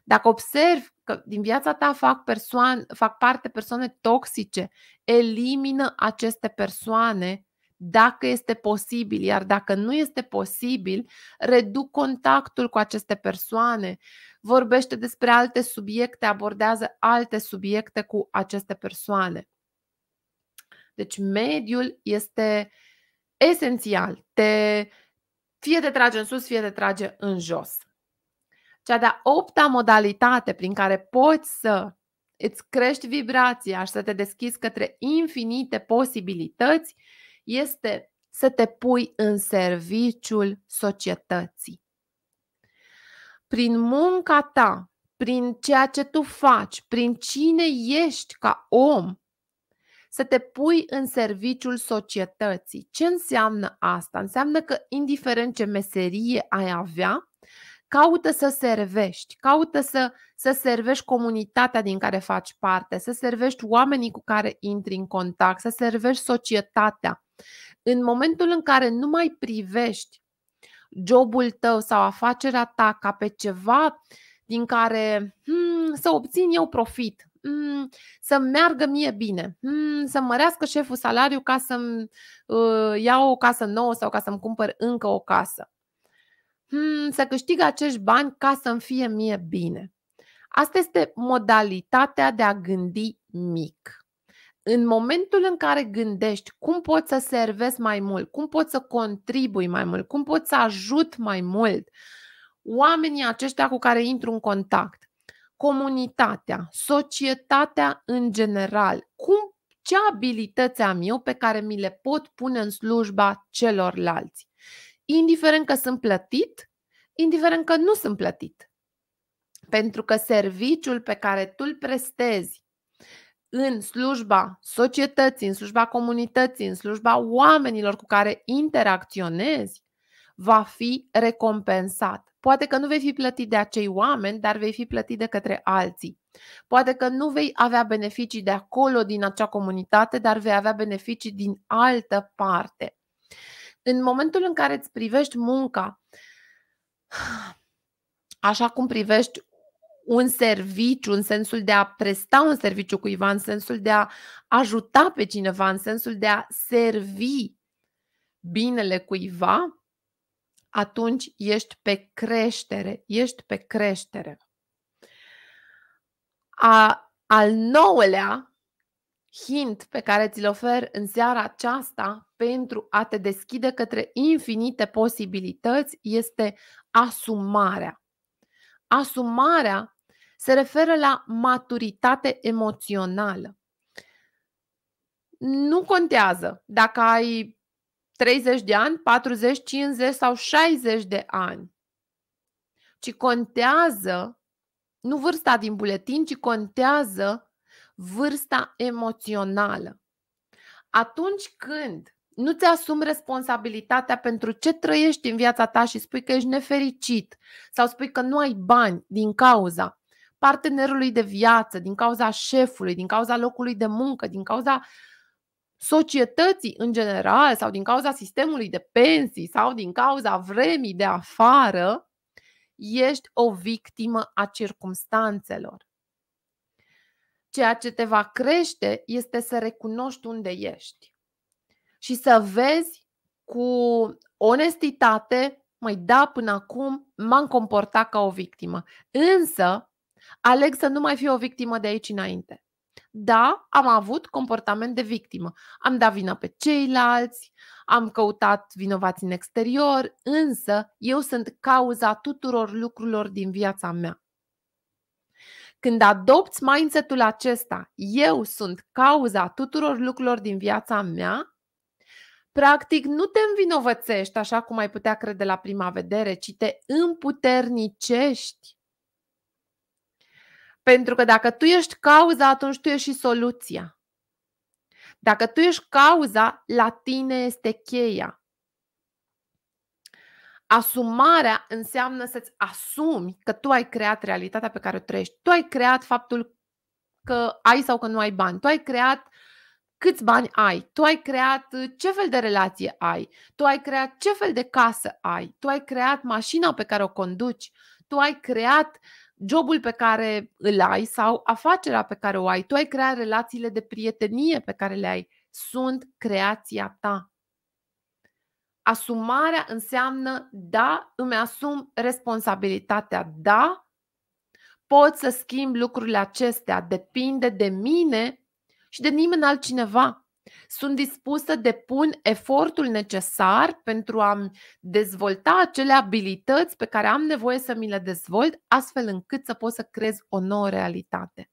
Dacă observi că din viața ta fac, persoan fac parte persoane toxice, elimină aceste persoane dacă este posibil, iar dacă nu este posibil, reduc contactul cu aceste persoane, vorbește despre alte subiecte, abordează alte subiecte cu aceste persoane. Deci mediul este esențial. Te, fie te trage în sus, fie te trage în jos. Cea de-a opta modalitate prin care poți să îți crești vibrația și să te deschizi către infinite posibilități este să te pui în serviciul societății prin munca ta, prin ceea ce tu faci, prin cine ești ca om, să te pui în serviciul societății. Ce înseamnă asta? Înseamnă că, indiferent ce meserie ai avea, caută să servești, caută să, să servești comunitatea din care faci parte, să servești oamenii cu care intri în contact, să servești societatea. În momentul în care nu mai privești jobul tău sau afacerea ta ca pe ceva din care hmm, să obțin eu profit, hmm, să meargă mie bine, hmm, să mărească șeful salariu ca să-mi uh, iau o casă nouă sau ca să-mi cumpăr încă o casă. Hmm, să câștig acești bani ca să-mi fie mie bine. Asta este modalitatea de a gândi mic în momentul în care gândești cum poți să servezi mai mult, cum poți să contribui mai mult, cum poți să ajut mai mult oamenii aceștia cu care intru în contact, comunitatea, societatea în general, cum ce abilități am eu pe care mi le pot pune în slujba celorlalți. Indiferent că sunt plătit, indiferent că nu sunt plătit. Pentru că serviciul pe care tu îl prestezi în slujba societății, în slujba comunității, în slujba oamenilor cu care interacționezi, va fi recompensat. Poate că nu vei fi plătit de acei oameni, dar vei fi plătit de către alții. Poate că nu vei avea beneficii de acolo, din acea comunitate, dar vei avea beneficii din altă parte. În momentul în care îți privești munca, [SIGHS] așa cum privești un serviciu, în sensul de a presta un serviciu cuiva, în sensul de a ajuta pe cineva, în sensul de a servi binele cuiva, atunci ești pe creștere, ești pe creștere. A, al nouălea hint pe care ți-l ofer în seara aceasta pentru a te deschide către infinite posibilități este asumarea. Asumarea se referă la maturitate emoțională. Nu contează dacă ai 30 de ani, 40, 50 sau 60 de ani, ci contează nu vârsta din buletin, ci contează vârsta emoțională. Atunci când nu ți asumi responsabilitatea pentru ce trăiești în viața ta și spui că ești nefericit sau spui că nu ai bani din cauza partenerului de viață, din cauza șefului, din cauza locului de muncă, din cauza societății în general sau din cauza sistemului de pensii sau din cauza vremii de afară, ești o victimă a circumstanțelor. Ceea ce te va crește este să recunoști unde ești și să vezi cu onestitate, mai da, până acum m-am comportat ca o victimă. Însă, Aleg să nu mai fiu o victimă de aici înainte. Da, am avut comportament de victimă. Am dat vina pe ceilalți, am căutat vinovați în exterior, însă eu sunt cauza tuturor lucrurilor din viața mea. Când adopți mindset-ul acesta, eu sunt cauza tuturor lucrurilor din viața mea, practic nu te învinovățești așa cum ai putea crede la prima vedere, ci te împuternicești pentru că dacă tu ești cauza, atunci tu ești și soluția. Dacă tu ești cauza, la tine este cheia. Asumarea înseamnă să-ți asumi că tu ai creat realitatea pe care o trăiești. Tu ai creat faptul că ai sau că nu ai bani. Tu ai creat câți bani ai. Tu ai creat uh, ce fel de relație ai. Tu ai creat ce fel de casă ai. Tu ai creat mașina pe care o conduci. Tu ai creat uh, jobul pe care îl ai sau afacerea pe care o ai. Tu ai creat relațiile de prietenie pe care le ai. Sunt creația ta. Asumarea înseamnă, da, îmi asum responsabilitatea, da, pot să schimb lucrurile acestea, depinde de mine și de nimeni altcineva. Sunt dispus să depun efortul necesar pentru a dezvolta acele abilități pe care am nevoie să mi le dezvolt, astfel încât să pot să creez o nouă realitate.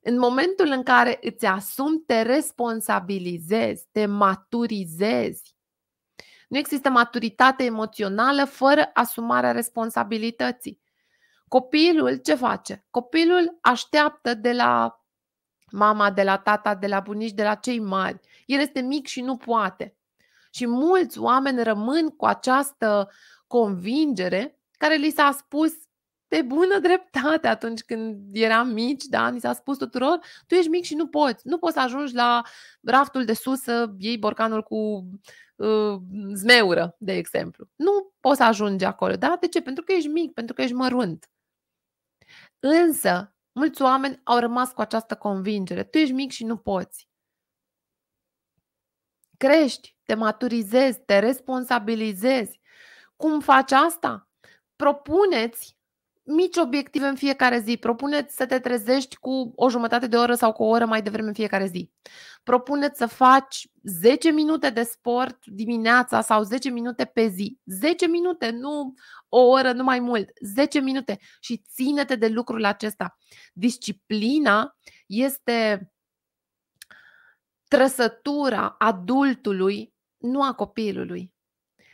În momentul în care îți asumi, te responsabilizezi, te maturizezi. Nu există maturitate emoțională fără asumarea responsabilității. Copilul ce face? Copilul așteaptă de la mama, de la tata, de la bunici, de la cei mari. El este mic și nu poate. Și mulți oameni rămân cu această convingere care li s-a spus pe bună dreptate atunci când eram mici, da, ni s-a spus tuturor, tu ești mic și nu poți, nu poți să ajungi la raftul de sus să iei borcanul cu uh, zmeură, de exemplu. Nu poți să ajungi acolo, da? De ce? Pentru că ești mic, pentru că ești mărunt. Însă, Mulți oameni au rămas cu această convingere. Tu ești mic și nu poți. Crești, te maturizezi, te responsabilizezi. Cum faci asta? Propuneți mici obiective în fiecare zi. Propuneți să te trezești cu o jumătate de oră sau cu o oră mai devreme în fiecare zi. Propuneți să faci 10 minute de sport dimineața sau 10 minute pe zi. 10 minute, nu o oră, nu mai mult. 10 minute și ține-te de lucrul acesta. Disciplina este trăsătura adultului, nu a copilului.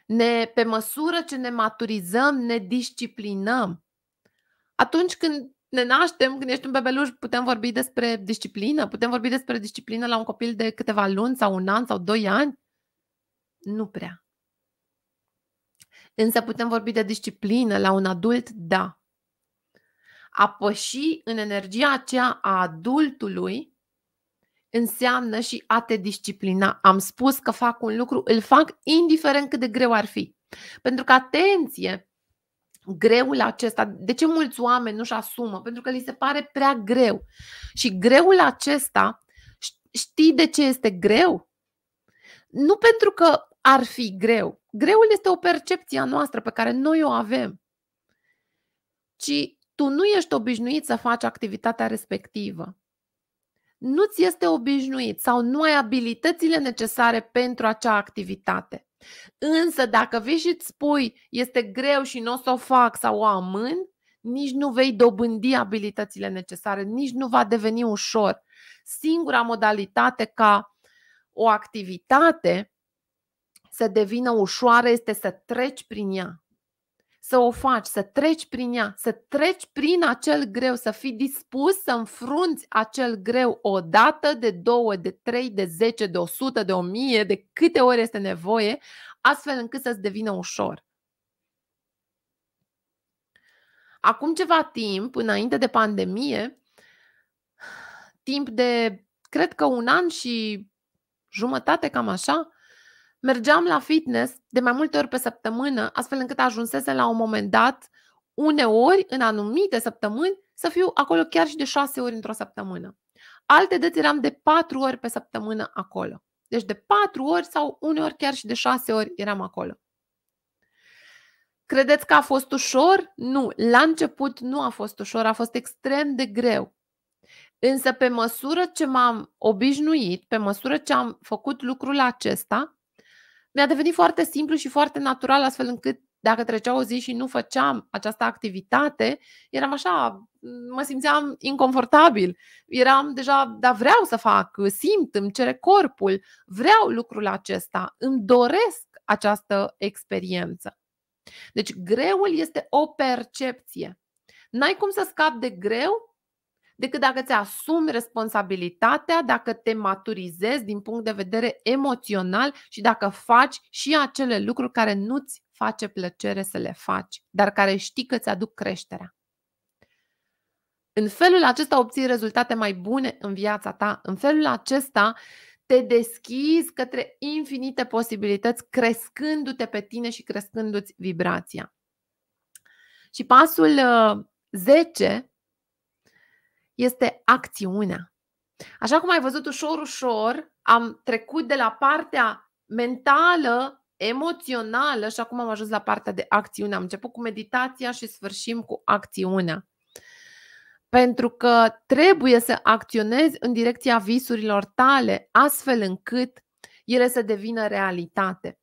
Ne, pe măsură ce ne maturizăm, ne disciplinăm atunci când ne naștem, când ești un bebeluș, putem vorbi despre disciplină? Putem vorbi despre disciplină la un copil de câteva luni sau un an sau doi ani? Nu prea. Însă putem vorbi de disciplină la un adult? Da. A păși în energia aceea a adultului înseamnă și a te disciplina. Am spus că fac un lucru, îl fac indiferent cât de greu ar fi. Pentru că, atenție, greul acesta, de ce mulți oameni nu-și asumă? Pentru că li se pare prea greu. Și greul acesta, știi de ce este greu? Nu pentru că ar fi greu. Greul este o percepție a noastră pe care noi o avem. Ci tu nu ești obișnuit să faci activitatea respectivă. Nu ți este obișnuit sau nu ai abilitățile necesare pentru acea activitate. Însă dacă vii și îți spui este greu și nu o să o fac sau o amân, nici nu vei dobândi abilitățile necesare, nici nu va deveni ușor. Singura modalitate ca o activitate să devină ușoară este să treci prin ea, să o faci, să treci prin ea, să treci prin acel greu, să fii dispus să înfrunți acel greu o dată, de două, de trei, de zece, de o sută, de o mie, de câte ori este nevoie, astfel încât să-ți devină ușor. Acum ceva timp, înainte de pandemie, timp de, cred că un an și jumătate, cam așa, Mergeam la fitness de mai multe ori pe săptămână, astfel încât ajunsese la un moment dat, uneori, în anumite săptămâni, să fiu acolo chiar și de șase ori într-o săptămână. Alte dăți eram de patru ori pe săptămână acolo. Deci de patru ori sau uneori chiar și de șase ori eram acolo. Credeți că a fost ușor? Nu. La început nu a fost ușor, a fost extrem de greu. Însă pe măsură ce m-am obișnuit, pe măsură ce am făcut lucrul acesta, mi-a devenit foarte simplu și foarte natural, astfel încât dacă trecea o zi și nu făceam această activitate, eram așa, mă simțeam inconfortabil. Eram deja, dar vreau să fac, simt, îmi cere corpul, vreau lucrul acesta, îmi doresc această experiență. Deci greul este o percepție. N-ai cum să scapi de greu decât dacă îți asumi responsabilitatea, dacă te maturizezi din punct de vedere emoțional și dacă faci și acele lucruri care nu-ți face plăcere să le faci, dar care știi că îți aduc creșterea. În felul acesta obții rezultate mai bune în viața ta. În felul acesta te deschizi către infinite posibilități, crescându-te pe tine și crescându-ți vibrația. Și pasul 10 uh, este acțiunea. Așa cum ai văzut ușor, ușor, am trecut de la partea mentală, emoțională și acum am ajuns la partea de acțiune. Am început cu meditația și sfârșim cu acțiunea. Pentru că trebuie să acționezi în direcția visurilor tale, astfel încât ele să devină realitate.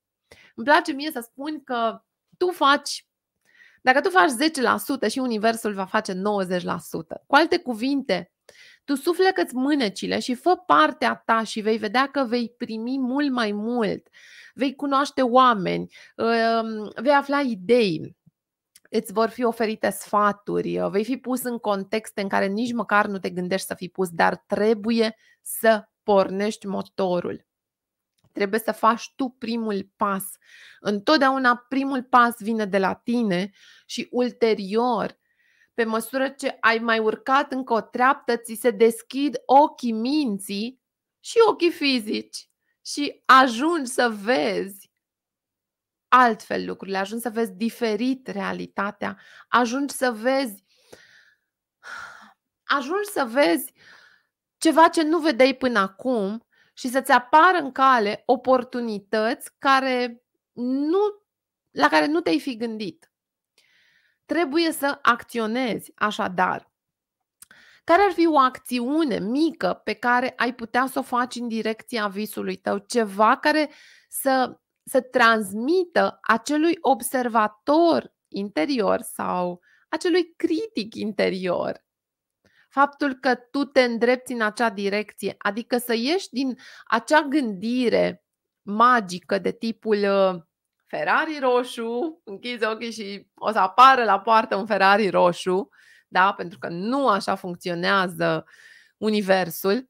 Îmi place mie să spun că tu faci dacă tu faci 10% și universul va face 90%. Cu alte cuvinte, tu suflecă-ți mânecile și fă partea ta și vei vedea că vei primi mult mai mult. Vei cunoaște oameni, uh, vei afla idei, îți vor fi oferite sfaturi, uh, vei fi pus în contexte în care nici măcar nu te gândești să fii pus, dar trebuie să pornești motorul. Trebuie să faci tu primul pas. Întotdeauna primul pas vine de la tine și ulterior pe măsură ce ai mai urcat încă o treaptă, ți se deschid ochii minții și ochii fizici și ajungi să vezi altfel lucrurile, ajungi să vezi diferit realitatea, ajungi să vezi ajungi să vezi ceva ce nu vedeai până acum și să-ți apară în cale oportunități care nu, la care nu te-ai fi gândit. Trebuie să acționezi, așadar. Care ar fi o acțiune mică pe care ai putea să o faci în direcția visului tău? Ceva care să, să transmită acelui observator interior sau acelui critic interior faptul că tu te îndrepti în acea direcție, adică să ieși din acea gândire magică de tipul uh, Ferrari roșu, închizi ochii și o să apară la poartă un Ferrari roșu, da? pentru că nu așa funcționează universul,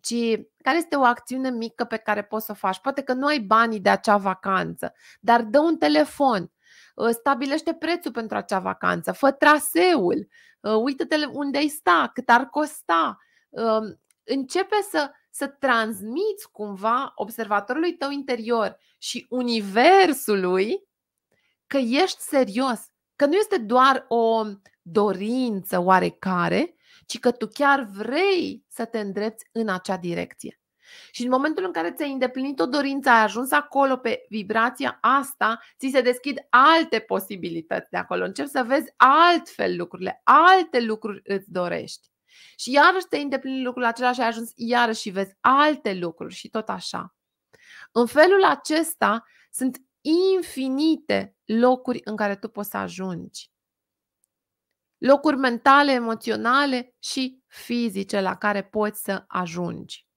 ci care este o acțiune mică pe care poți să o faci. Poate că nu ai banii de acea vacanță, dar dă un telefon, Ă, stabilește prețul pentru acea vacanță, fă traseul, ă, uită-te unde ai sta, cât ar costa. Ă, începe să, să transmiți cumva observatorului tău interior și universului că ești serios, că nu este doar o dorință oarecare, ci că tu chiar vrei să te îndrepți în acea direcție. Și în momentul în care ți-ai îndeplinit o dorință, ai ajuns acolo pe vibrația asta, ți se deschid alte posibilități de acolo. Începi să vezi altfel lucrurile, alte lucruri îți dorești. Și iarăși te îndeplinit lucrul acela și ai ajuns iarăși și vezi alte lucruri și tot așa. În felul acesta sunt infinite locuri în care tu poți să ajungi. Locuri mentale, emoționale și fizice la care poți să ajungi.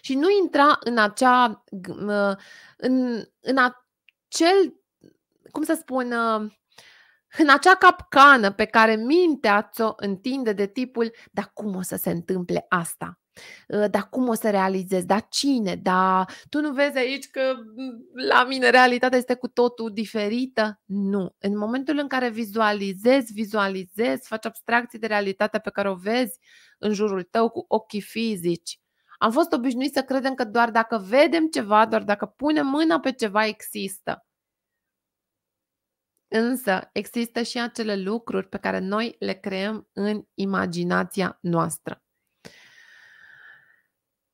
Și nu intra în acea. în, în acel. cum să spun. Uh, în acea capcană pe care mintea ți-o întinde de tipul, dar cum o să se întâmple asta? Uh, dar cum o să realizez, dar cine, dar tu nu vezi aici că la mine realitatea este cu totul diferită? Nu. În momentul în care vizualizezi, vizualizezi, faci abstracții de realitatea pe care o vezi în jurul tău cu ochii fizici, am fost obișnuiți să credem că doar dacă vedem ceva, doar dacă punem mâna pe ceva, există. Însă există și acele lucruri pe care noi le creăm în imaginația noastră.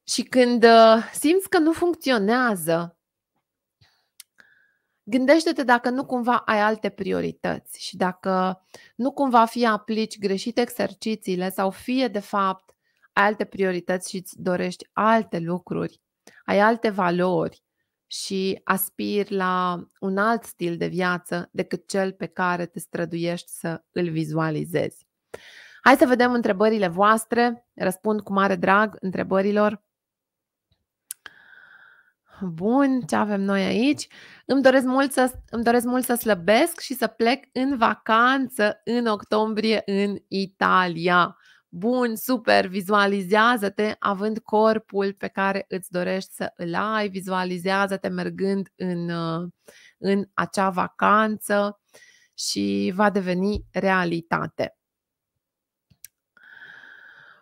Și când uh, simți că nu funcționează, gândește-te dacă nu cumva ai alte priorități și dacă nu cumva fie aplici greșit exercițiile sau fie, de fapt, ai alte priorități și îți dorești alte lucruri, ai alte valori și aspiri la un alt stil de viață decât cel pe care te străduiești să îl vizualizezi. Hai să vedem întrebările voastre. Răspund cu mare drag întrebărilor. Bun, ce avem noi aici? Îmi doresc, mult să, îmi doresc mult să slăbesc și să plec în vacanță în octombrie în Italia bun, super, vizualizează-te având corpul pe care îți dorești să îl ai, vizualizează-te mergând în, uh, în acea vacanță și va deveni realitate.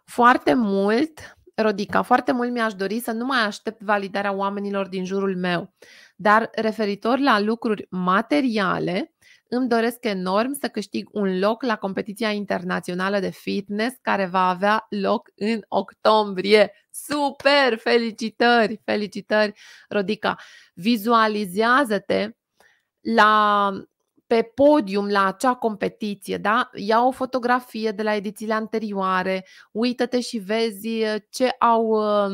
Foarte mult, Rodica, foarte mult mi-aș dori să nu mai aștept validarea oamenilor din jurul meu, dar referitor la lucruri materiale, îmi doresc enorm să câștig un loc la competiția internațională de fitness care va avea loc în octombrie. Super! Felicitări! Felicitări, Rodica! Vizualizează-te la pe podium la acea competiție, da? Ia o fotografie de la edițiile anterioare, uită-te și vezi uh, ce au um,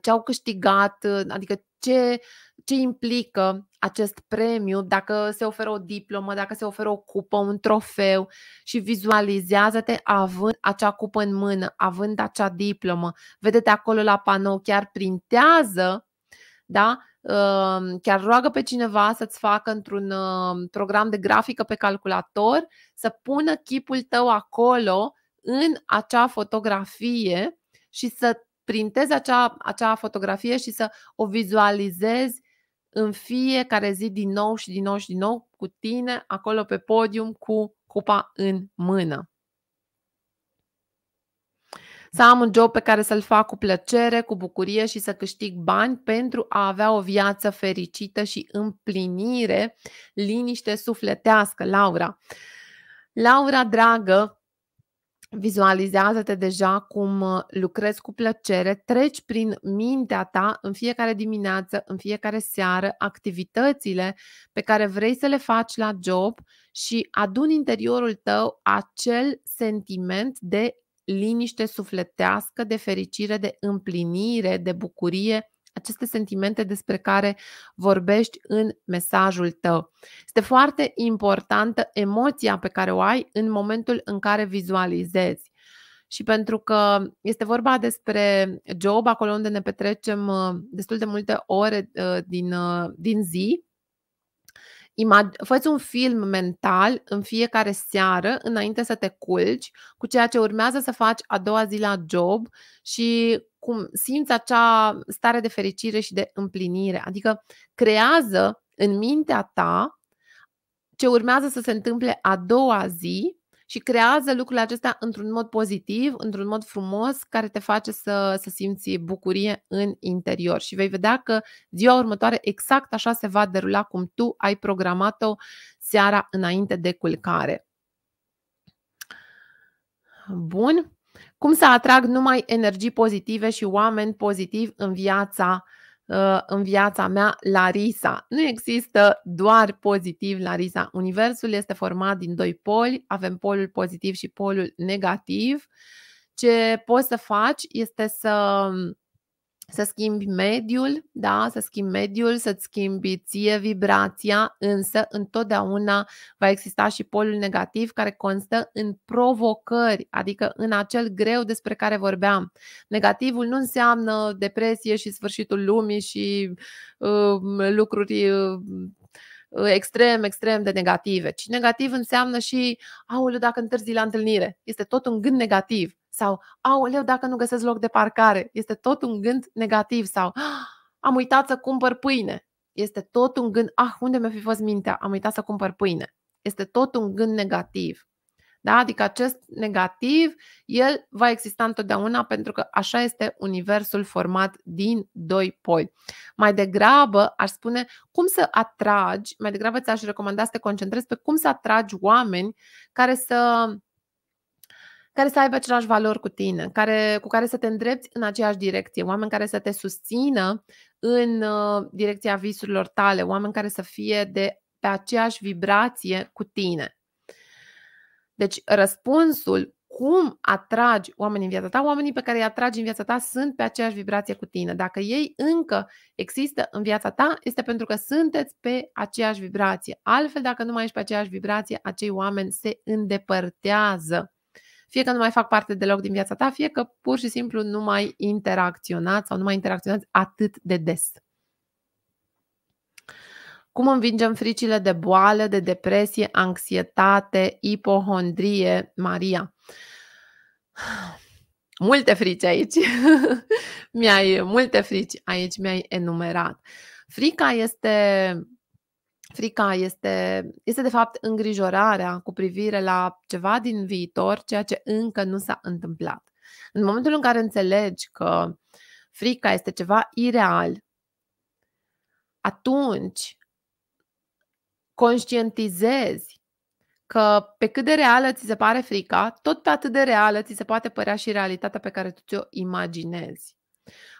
ce au câștigat, uh, adică ce ce implică acest premiu, dacă se oferă o diplomă, dacă se oferă o cupă, un trofeu și vizualizează-te având acea cupă în mână, având acea diplomă. Vedeți acolo la panou, chiar printează, da? Ehm, chiar roagă pe cineva să-ți facă într-un ehm, program de grafică pe calculator să pună chipul tău acolo în acea fotografie și să printezi acea, acea fotografie și să o vizualizezi în fiecare zi din nou și din nou și din nou cu tine acolo pe podium cu cupa în mână. Să am un job pe care să-l fac cu plăcere, cu bucurie și să câștig bani pentru a avea o viață fericită și împlinire, liniște sufletească, Laura. Laura, dragă, Vizualizează-te deja cum uh, lucrezi cu plăcere, treci prin mintea ta în fiecare dimineață, în fiecare seară, activitățile pe care vrei să le faci la job și adun interiorul tău acel sentiment de liniște sufletească, de fericire, de împlinire, de bucurie aceste sentimente despre care vorbești în mesajul tău. Este foarte importantă emoția pe care o ai în momentul în care vizualizezi. Și pentru că este vorba despre job, acolo unde ne petrecem uh, destul de multe ore uh, din, uh, din zi, Făți un film mental în fiecare seară înainte să te culci cu ceea ce urmează să faci a doua zi la job și cum simți acea stare de fericire și de împlinire. Adică creează în mintea ta ce urmează să se întâmple a doua zi și creează lucrurile acestea într-un mod pozitiv, într-un mod frumos, care te face să, să simți bucurie în interior. Și vei vedea că ziua următoare exact așa se va derula cum tu ai programat-o seara înainte de culcare. Bun. Cum să atrag numai energii pozitive și oameni pozitivi în viața Uh, în viața mea Larisa. Nu există doar pozitiv Larisa. Universul este format din doi poli, avem polul pozitiv și polul negativ. Ce poți să faci este să să schimbi mediul, da, să schimbi mediul, să-ți schimbi ție vibrația, însă întotdeauna va exista și polul negativ care constă în provocări, adică în acel greu despre care vorbeam. Negativul nu înseamnă depresie și sfârșitul lumii și uh, lucruri uh, extrem, extrem de negative, ci negativ înseamnă și, aule, dacă întârzi la întâlnire, este tot un gând negativ sau au leu dacă nu găsesc loc de parcare, este tot un gând negativ sau am uitat să cumpăr pâine, este tot un gând, ah, unde mi-a fi fost mintea, am uitat să cumpăr pâine. Este tot un gând negativ. Da? Adică acest negativ, el va exista întotdeauna pentru că așa este universul format din doi poli. Mai degrabă aș spune cum să atragi, mai degrabă ți-aș recomanda să te concentrezi pe cum să atragi oameni care să care să aibă același valori cu tine, care, cu care să te îndrepți în aceeași direcție, oameni care să te susțină în uh, direcția visurilor tale, oameni care să fie de pe aceeași vibrație cu tine. Deci răspunsul cum atragi oamenii în viața ta, oamenii pe care îi atragi în viața ta sunt pe aceeași vibrație cu tine. Dacă ei încă există în viața ta, este pentru că sunteți pe aceeași vibrație. Altfel, dacă nu mai ești pe aceeași vibrație, acei oameni se îndepărtează fie că nu mai fac parte deloc din viața ta, fie că pur și simplu nu mai interacționați sau nu mai interacționați atât de des. Cum învingem fricile de boală, de depresie, anxietate, ipohondrie, Maria? Multe frici aici. [LAUGHS] mi-ai multe frici aici mi-ai enumerat. Frica este Frica este, este de fapt îngrijorarea cu privire la ceva din viitor, ceea ce încă nu s-a întâmplat. În momentul în care înțelegi că frica este ceva ireal, atunci conștientizezi că pe cât de reală ți se pare frica, tot pe atât de reală ți se poate părea și realitatea pe care tu ți-o imaginezi.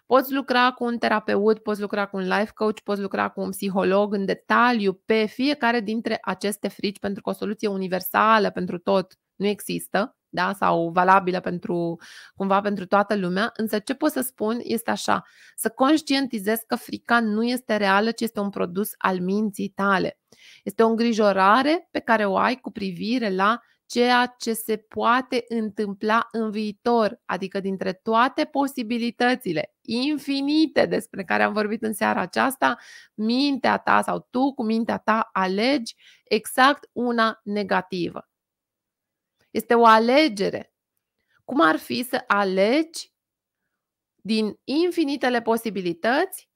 Poți lucra cu un terapeut, poți lucra cu un life coach, poți lucra cu un psiholog în detaliu pe fiecare dintre aceste frici, pentru că o soluție universală pentru tot nu există, da? sau valabilă pentru cumva pentru toată lumea, însă ce pot să spun este așa, să conștientizez că frica nu este reală, ci este un produs al minții tale. Este o îngrijorare pe care o ai cu privire la ceea ce se poate întâmpla în viitor, adică dintre toate posibilitățile infinite despre care am vorbit în seara aceasta, mintea ta sau tu cu mintea ta alegi exact una negativă. Este o alegere. Cum ar fi să alegi din infinitele posibilități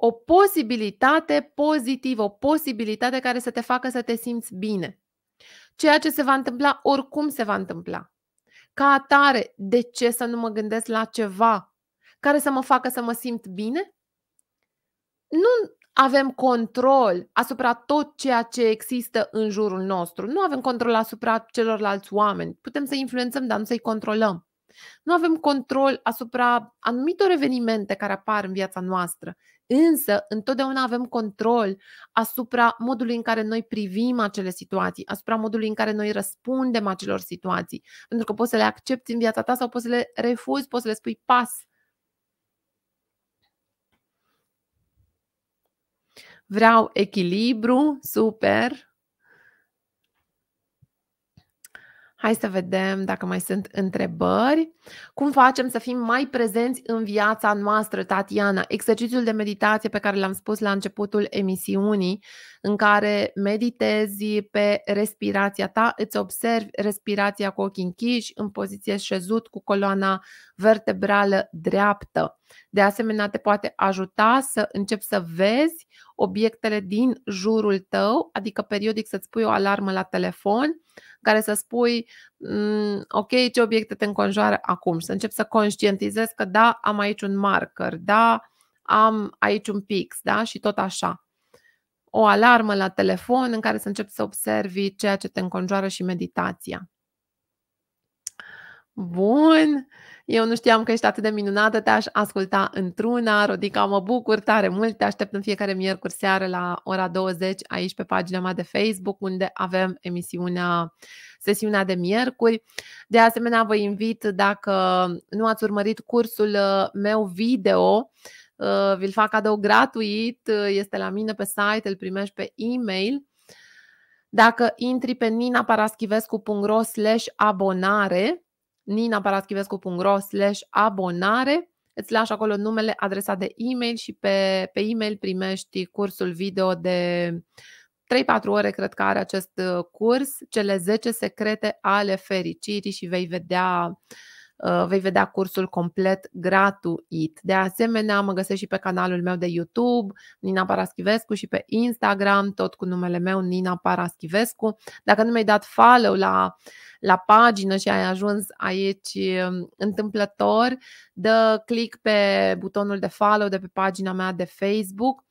o posibilitate pozitivă, o posibilitate care să te facă să te simți bine? Ceea ce se va întâmpla, oricum se va întâmpla. Ca atare, de ce să nu mă gândesc la ceva care să mă facă să mă simt bine? Nu avem control asupra tot ceea ce există în jurul nostru. Nu avem control asupra celorlalți oameni. Putem să influențăm, dar nu să-i controlăm. Nu avem control asupra anumitor evenimente care apar în viața noastră. Însă, întotdeauna avem control asupra modului în care noi privim acele situații, asupra modului în care noi răspundem acelor situații. Pentru că poți să le accepti în viața ta sau poți să le refuzi, poți să le spui pas. Vreau echilibru, super. Hai să vedem dacă mai sunt întrebări. Cum facem să fim mai prezenți în viața noastră, Tatiana? Exercițiul de meditație pe care l-am spus la începutul emisiunii, în care meditezi pe respirația ta, îți observi respirația cu ochii închiși, în poziție șezut, cu coloana vertebrală dreaptă. De asemenea, te poate ajuta să începi să vezi obiectele din jurul tău, adică periodic să-ți pui o alarmă la telefon care să spui, mm, ok, ce obiecte te înconjoară acum și să încep să conștientizezi că da, am aici un marker, da, am aici un pix, da, și tot așa. O alarmă la telefon în care să începi să observi ceea ce te înconjoară și meditația. Bun! Eu nu știam că ești atât de minunată, te-aș asculta într-una. Rodica, mă bucur tare mult, te aștept în fiecare miercuri seară la ora 20 aici pe pagina mea de Facebook, unde avem emisiunea, sesiunea de miercuri. De asemenea, vă invit, dacă nu ați urmărit cursul uh, meu video, uh, vi-l fac cadou gratuit, uh, este la mine pe site, îl primești pe e-mail. Dacă intri pe ninaparaschivescu.ro slash abonare, ninaparaschivescu.ro slash abonare. Îți lași acolo numele, adresa de e-mail și pe, pe e-mail primești cursul video de 3-4 ore, cred că are acest uh, curs, cele 10 secrete ale fericirii și vei vedea uh, Uh, vei vedea cursul complet gratuit. De asemenea, mă găsești și pe canalul meu de YouTube, Nina Paraschivescu, și pe Instagram, tot cu numele meu, Nina Paraschivescu. Dacă nu mi-ai dat follow la, la pagină și ai ajuns aici um, întâmplător, dă click pe butonul de follow de pe pagina mea de Facebook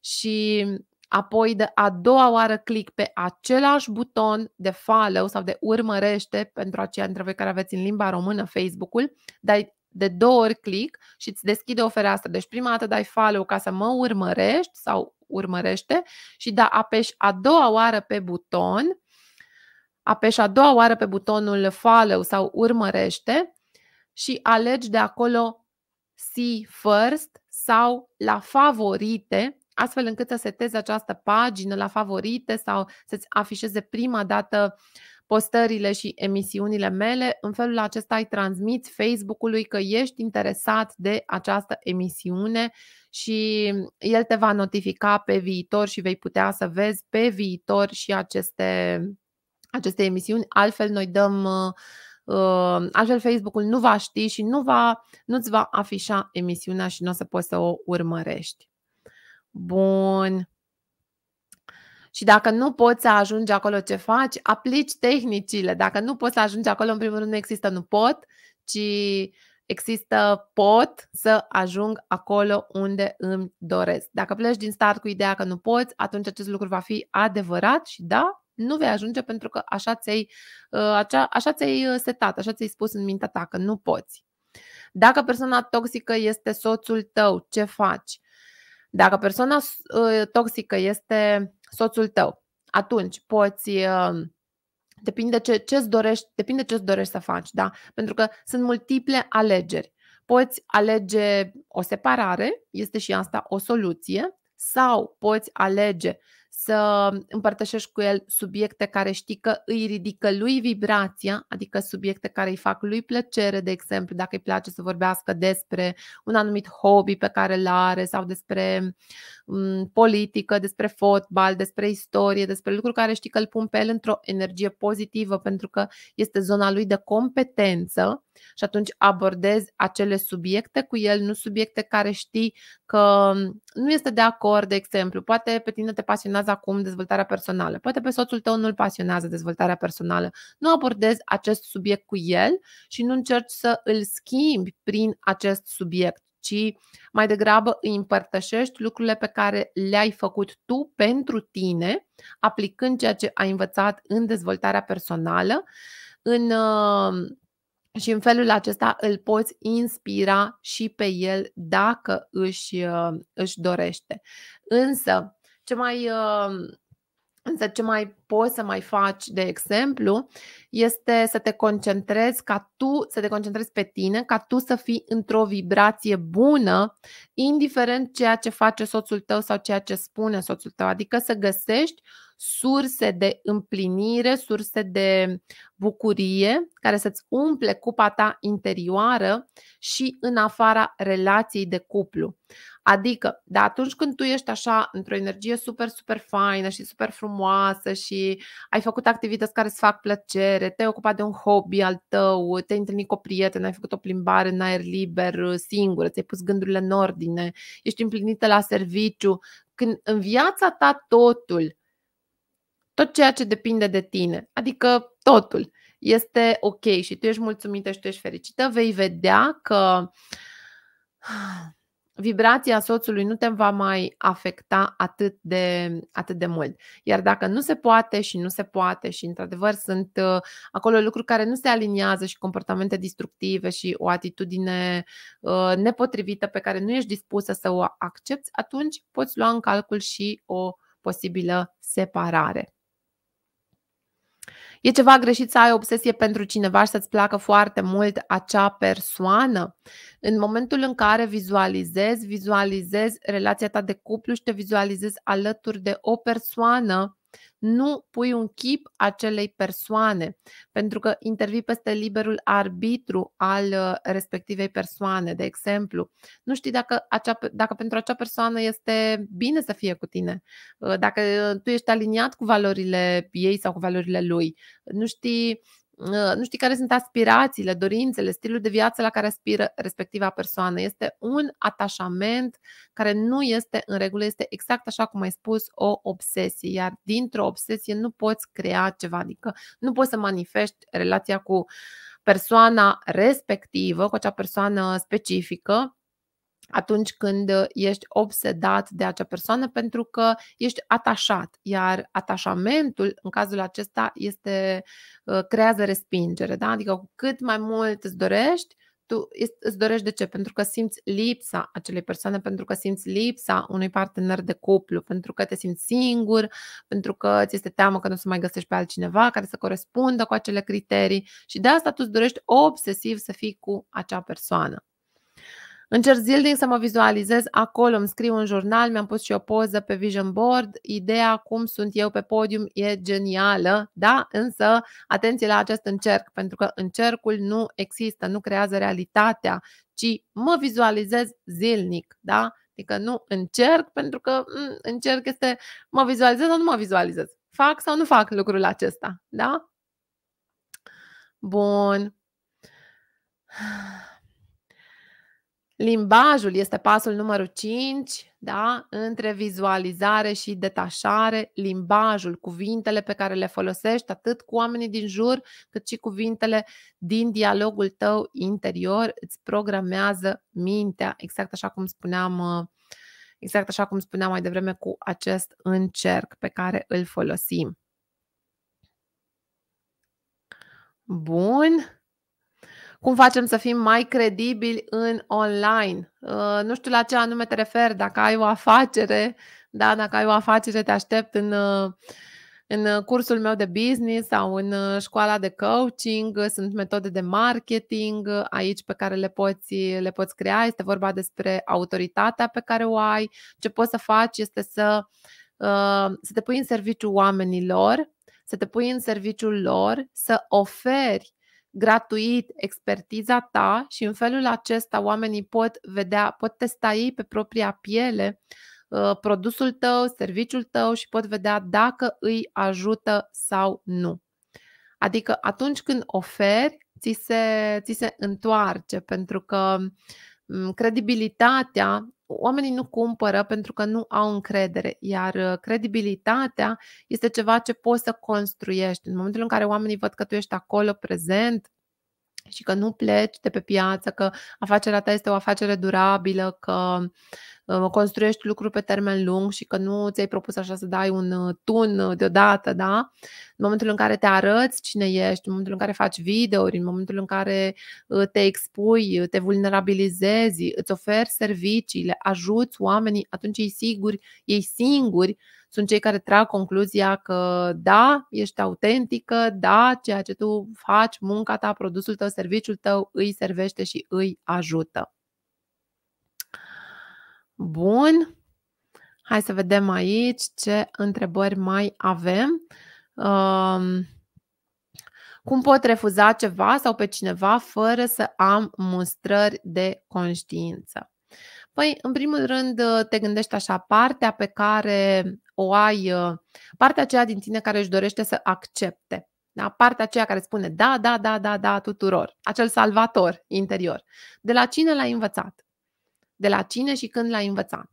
și apoi de a doua oară click pe același buton de follow sau de urmărește pentru aceia dintre voi care aveți în limba română Facebook-ul, dai de două ori click și îți deschide o fereastră. Deci prima dată dai follow ca să mă urmărești sau urmărește și da, apeși a doua oară pe buton, apeși a doua oară pe butonul follow sau urmărește și alegi de acolo see first sau la favorite astfel încât să setezi această pagină la favorite sau să-ți afișeze prima dată postările și emisiunile mele. În felul acesta îi transmiți Facebook-ului că ești interesat de această emisiune și el te va notifica pe viitor și vei putea să vezi pe viitor și aceste, aceste emisiuni. Altfel noi dăm uh, altfel Facebook-ul nu va ști și nu va, nu-ți va afișa emisiunea și nu o să poți să o urmărești. Bun. Și dacă nu poți să ajungi acolo ce faci, aplici tehnicile. Dacă nu poți să ajungi acolo, în primul rând nu există nu pot, ci există pot să ajung acolo unde îmi doresc. Dacă pleci din start cu ideea că nu poți, atunci acest lucru va fi adevărat și da, nu vei ajunge pentru că așa ți-ai, uh, așa ți-ai uh, setat, așa ți-ai spus în mintea ta că nu poți. Dacă persoana toxică este soțul tău, ce faci? Dacă persoana uh, toxică este soțul tău, atunci poți uh, depinde ce ce-ți dorești, depinde ce îți dorești să faci, da? Pentru că sunt multiple alegeri. Poți alege o separare, este și asta o soluție, sau poți alege să împărtășești cu el subiecte care știi că îi ridică lui vibrația, adică subiecte care îi fac lui plăcere, de exemplu, dacă îi place să vorbească despre un anumit hobby pe care îl are sau despre um, politică, despre fotbal, despre istorie, despre lucruri care știi că îl pun pe el într-o energie pozitivă pentru că este zona lui de competență și atunci abordezi acele subiecte cu el, nu subiecte care știi că mm, nu este de acord, de exemplu. Poate pe tine te pasionează acum dezvoltarea personală, poate pe soțul tău nu-l pasionează dezvoltarea personală. Nu abordezi acest subiect cu el și nu încerci să îl schimbi prin acest subiect ci mai degrabă îi împărtășești lucrurile pe care le-ai făcut tu pentru tine, aplicând ceea ce ai învățat în dezvoltarea personală, în mm, și în felul acesta îl poți inspira și pe el dacă își, uh, își dorește. Însă, ce mai, uh, însă ce mai poți să mai faci, de exemplu, este să te concentrezi ca tu, să te concentrezi pe tine, ca tu să fii într-o vibrație bună, indiferent ceea ce face soțul tău sau ceea ce spune soțul tău, adică să găsești surse de împlinire, surse de bucurie care să-ți umple cupa ta interioară și în afara relației de cuplu. Adică, de atunci când tu ești așa într-o energie super, super faină și super frumoasă și ai făcut activități care îți fac plăcere, te-ai ocupat de un hobby al tău, te-ai întâlnit cu prieteni, ai făcut o plimbare în aer liber, uh, singură, ți-ai pus gândurile în ordine, ești împlinită la serviciu. Când în viața ta totul, tot ceea ce depinde de tine, adică totul, este ok și tu ești mulțumită și tu ești fericită, vei vedea că vibrația soțului nu te va mai afecta atât de, atât de mult. Iar dacă nu se poate și nu se poate și într-adevăr sunt uh, acolo lucruri care nu se aliniază și comportamente destructive și o atitudine uh, nepotrivită pe care nu ești dispusă să o accepti, atunci poți lua în calcul și o posibilă separare. E ceva greșit să ai obsesie pentru cineva și să-ți placă foarte mult acea persoană? În momentul în care vizualizezi, vizualizezi relația ta de cuplu și te vizualizezi alături de o persoană nu pui un chip acelei persoane, pentru că intervii peste liberul arbitru al uh, respectivei persoane, de exemplu. Nu știi dacă, acea, dacă pentru acea persoană este bine să fie cu tine, uh, dacă uh, tu ești aliniat cu valorile ei sau cu valorile lui. Nu știi Ă, nu știi care sunt aspirațiile, dorințele, stilul de viață la care aspiră respectiva persoană. Este un atașament care nu este în regulă, este exact așa cum ai spus, o obsesie. Iar dintr-o obsesie nu poți crea ceva, adică nu poți să manifesti relația cu persoana respectivă, cu acea persoană specifică, atunci când uh, ești obsedat de acea persoană pentru că ești atașat, iar atașamentul în cazul acesta este uh, creează respingere, da? adică cu cât mai mult îți dorești, tu îți dorești de ce? Pentru că simți lipsa acelei persoane, pentru că simți lipsa unui partener de cuplu, pentru că te simți singur, pentru că ți este teamă că nu o să mai găsești pe altcineva care să corespundă cu acele criterii și de asta tu îți dorești obsesiv să fii cu acea persoană. Încerc zilnic să mă vizualizez acolo, îmi scriu un jurnal, mi-am pus și o poză pe vision board, ideea cum sunt eu pe podium e genială, da? Însă, atenție la acest încerc, pentru că încercul nu există, nu creează realitatea, ci mă vizualizez zilnic, da? Adică nu încerc, pentru că m- mm, încerc este mă vizualizez sau nu mă vizualizez. Fac sau nu fac lucrul acesta, da? Bun. [SIGHS] Limbajul este pasul numărul 5, da? Între vizualizare și detașare, limbajul, cuvintele pe care le folosești atât cu oamenii din jur, cât și cuvintele din dialogul tău interior îți programează mintea, exact așa cum spuneam uh, exact așa cum spuneam mai devreme cu acest încerc pe care îl folosim. Bun. Cum facem să fim mai credibili în online? Uh, nu știu la ce anume te refer. dacă ai o afacere, da, dacă ai o afacere, te aștept în, uh, în uh, cursul meu de business sau în școala de coaching. Sunt metode de marketing aici pe care le poți, le poți crea. Este vorba despre autoritatea pe care o ai. Ce poți să faci este să, să te pui în serviciu oamenilor, să te pui în serviciul lor, să oferi gratuit expertiza ta și în felul acesta oamenii pot vedea, pot testa ei pe propria piele uh, produsul tău, serviciul tău și pot vedea dacă îi ajută sau nu. Adică atunci când oferi, ți se, ți se întoarce, pentru că mm, credibilitatea oamenii nu cumpără pentru că nu au încredere, iar uh, credibilitatea este ceva ce poți să construiești. În momentul în care oamenii văd că tu ești acolo prezent, și că nu pleci de pe piață, că afacerea ta este o afacere durabilă, că uh, construiești lucruri pe termen lung și că nu ți-ai propus așa să dai un uh, tun uh, deodată, da? În momentul în care te arăți cine ești, în momentul în care faci videouri, în momentul în care te expui, te vulnerabilizezi, îți oferi serviciile, ajuți oamenii, atunci ei siguri, ei singuri sunt cei care trag concluzia că da, ești autentică, da, ceea ce tu faci, munca ta, produsul tău, serviciul tău îi servește și îi ajută. Bun. Hai să vedem aici ce întrebări mai avem. Um, cum pot refuza ceva sau pe cineva fără să am mustrări de conștiință? Păi, în primul rând, uh, te gândești așa, partea pe care o ai, uh, partea aceea din tine care își dorește să accepte. Da? Partea aceea care spune da, da, da, da, da tuturor. Acel salvator interior. De la cine l-ai învățat? De la cine și când l-ai învățat?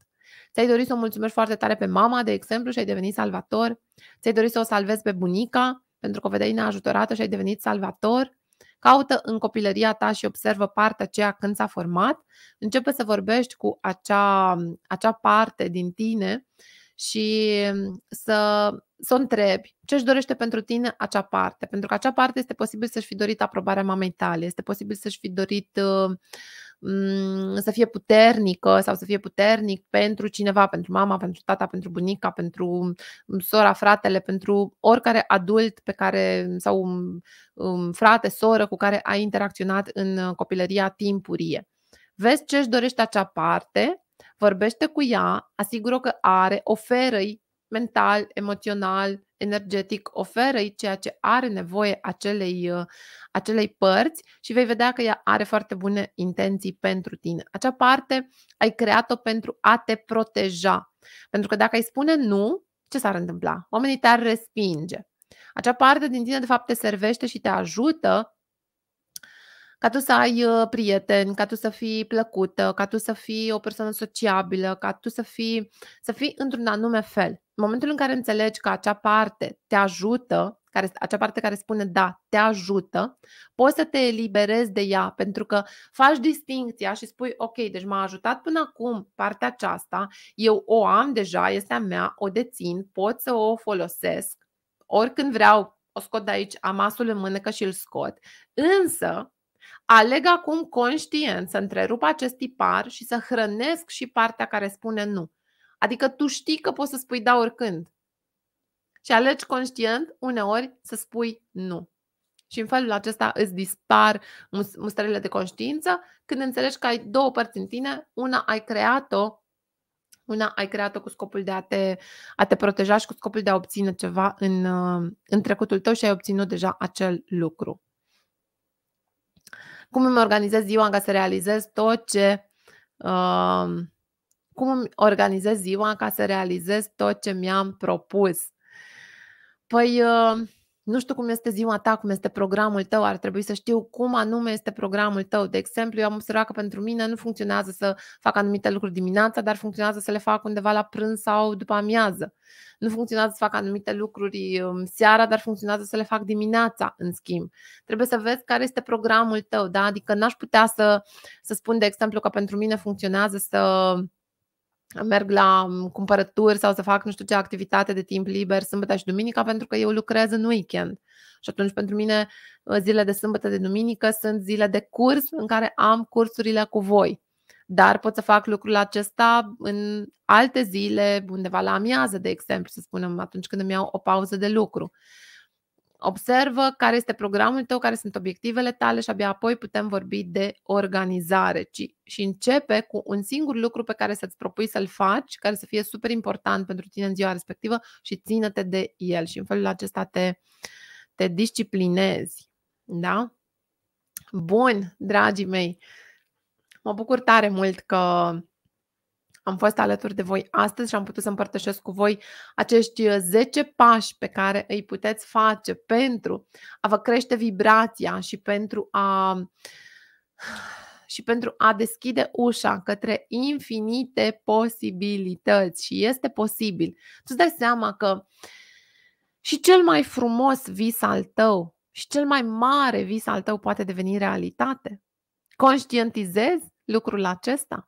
Ți-ai dorit să o mulțumești foarte tare pe mama, de exemplu, și ai devenit salvator? Ți-ai dorit să o salvezi pe bunica, pentru că o vedeai neajutorată și ai devenit salvator? Caută în copilăria ta și observă partea aceea când s-a format. Începe să vorbești cu acea, acea parte din tine și să, să o întrebi ce își dorește pentru tine acea parte. Pentru că acea parte este posibil să-și fi dorit aprobarea mamei tale, este posibil să-și fi dorit uh, Mm, să fie puternică sau să fie puternic pentru cineva, pentru mama, pentru tata, pentru bunica, pentru mm, sora, fratele, pentru oricare adult pe care sau um, frate, soră cu care ai interacționat în copilăria timpurie. Vezi ce își dorește acea parte, vorbește cu ea, asigură că are, oferă-i mental, emoțional, energetic, oferă-i ceea ce are nevoie acelei, uh, acelei părți și vei vedea că ea are foarte bune intenții pentru tine. Acea parte ai creat-o pentru a te proteja. Pentru că dacă ai spune nu, ce s-ar întâmpla? Oamenii te-ar respinge. Acea parte din tine, de fapt, te servește și te ajută ca tu să ai uh, prieteni, ca tu să fii plăcută, ca tu să fii o persoană sociabilă, ca tu să fii, să fii într-un anume fel. În momentul în care înțelegi că acea parte te ajută, care, acea parte care spune da, te ajută, poți să te eliberezi de ea pentru că faci distinția și spui ok, deci m-a ajutat până acum partea aceasta, eu o am deja, este a mea, o dețin, pot să o folosesc, oricând vreau, o scot de aici, am asul în mânecă și îl scot. Însă, Aleg acum conștient să întrerup acest tipar și să hrănesc și partea care spune nu. Adică tu știi că poți să spui da oricând. Și alegi conștient uneori să spui nu. Și în felul acesta îți dispar mustrările de conștiință când înțelegi că ai două părți în tine, una ai creat-o una ai creat-o cu scopul de a te, a te proteja și cu scopul de a obține ceva în, în trecutul tău și ai obținut deja acel lucru cum îmi organizez ziua ca să realizez tot ce uh, cum îmi organizez ziua ca să realizez tot ce mi-am propus. Păi uh, nu știu cum este ziua ta, cum este programul tău, ar trebui să știu cum anume este programul tău. De exemplu, eu am observat că pentru mine nu funcționează să fac anumite lucruri dimineața, dar funcționează să le fac undeva la prânz sau după amiază. Nu funcționează să fac anumite lucruri um, seara, dar funcționează să le fac dimineața, în schimb. Trebuie să vezi care este programul tău, da? Adică n-aș putea să, să spun, de exemplu, că pentru mine funcționează să merg la mm, cumpărături sau să fac nu știu ce activitate de timp liber sâmbătă și duminica pentru că eu lucrez în weekend. Și atunci pentru mine uh, zilele de sâmbătă de duminică sunt zile de curs în care am cursurile cu voi. Dar pot să fac lucrul acesta în alte zile, undeva la amiază, de exemplu, să spunem, atunci când îmi iau o pauză de lucru. Observă care este programul tău, care sunt obiectivele tale și abia apoi putem vorbi de organizare. Ci, și începe cu un singur lucru pe care să-ți propui să-l faci, care să fie super important pentru tine în ziua respectivă și ține te de el. Și în felul acesta te, te disciplinezi. Da? Bun, dragii mei! Mă bucur tare mult că am fost alături de voi astăzi și am putut să împărtășesc cu voi acești 10 uh, pași pe care îi puteți face pentru a vă crește vibrația și pentru a și pentru a deschide ușa către infinite posibilități și este posibil. Tu dai seama că și cel mai frumos vis al tău și cel mai mare vis al tău poate deveni realitate. Conștientizezi lucrul acesta?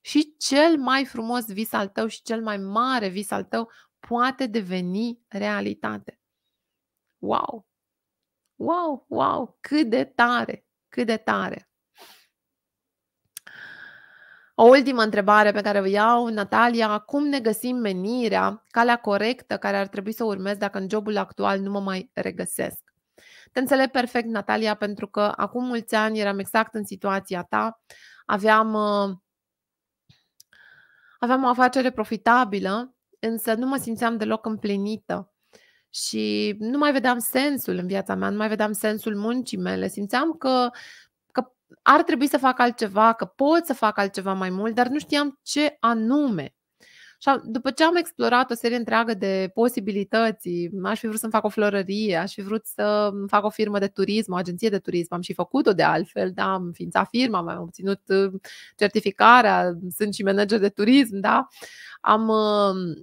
Și cel mai frumos vis al tău și cel mai mare vis al tău poate deveni realitate. Wow! Wow, wow, cât de tare, cât de tare. O ultimă întrebare pe care o iau, Natalia, cum ne găsim menirea, calea corectă care ar trebui să urmez dacă în jobul actual nu mă mai regăsesc? Te înțeleg perfect, Natalia, pentru că acum mulți ani eram exact în situația ta, aveam uh, aveam o afacere profitabilă, însă nu mă simțeam deloc împlinită și nu mai vedeam sensul în viața mea, nu mai vedeam sensul muncii mele. Simțeam că, că ar trebui să fac altceva, că pot să fac altceva mai mult, dar nu știam ce anume. Și după ce am explorat o serie întreagă de posibilități, aș fi vrut să-mi fac o florărie, aș fi vrut să fac o firmă de turism, o agenție de turism, am și făcut-o de altfel, da, am ființat firma, am obținut uh, certificarea, sunt și manager de turism, da, am uh,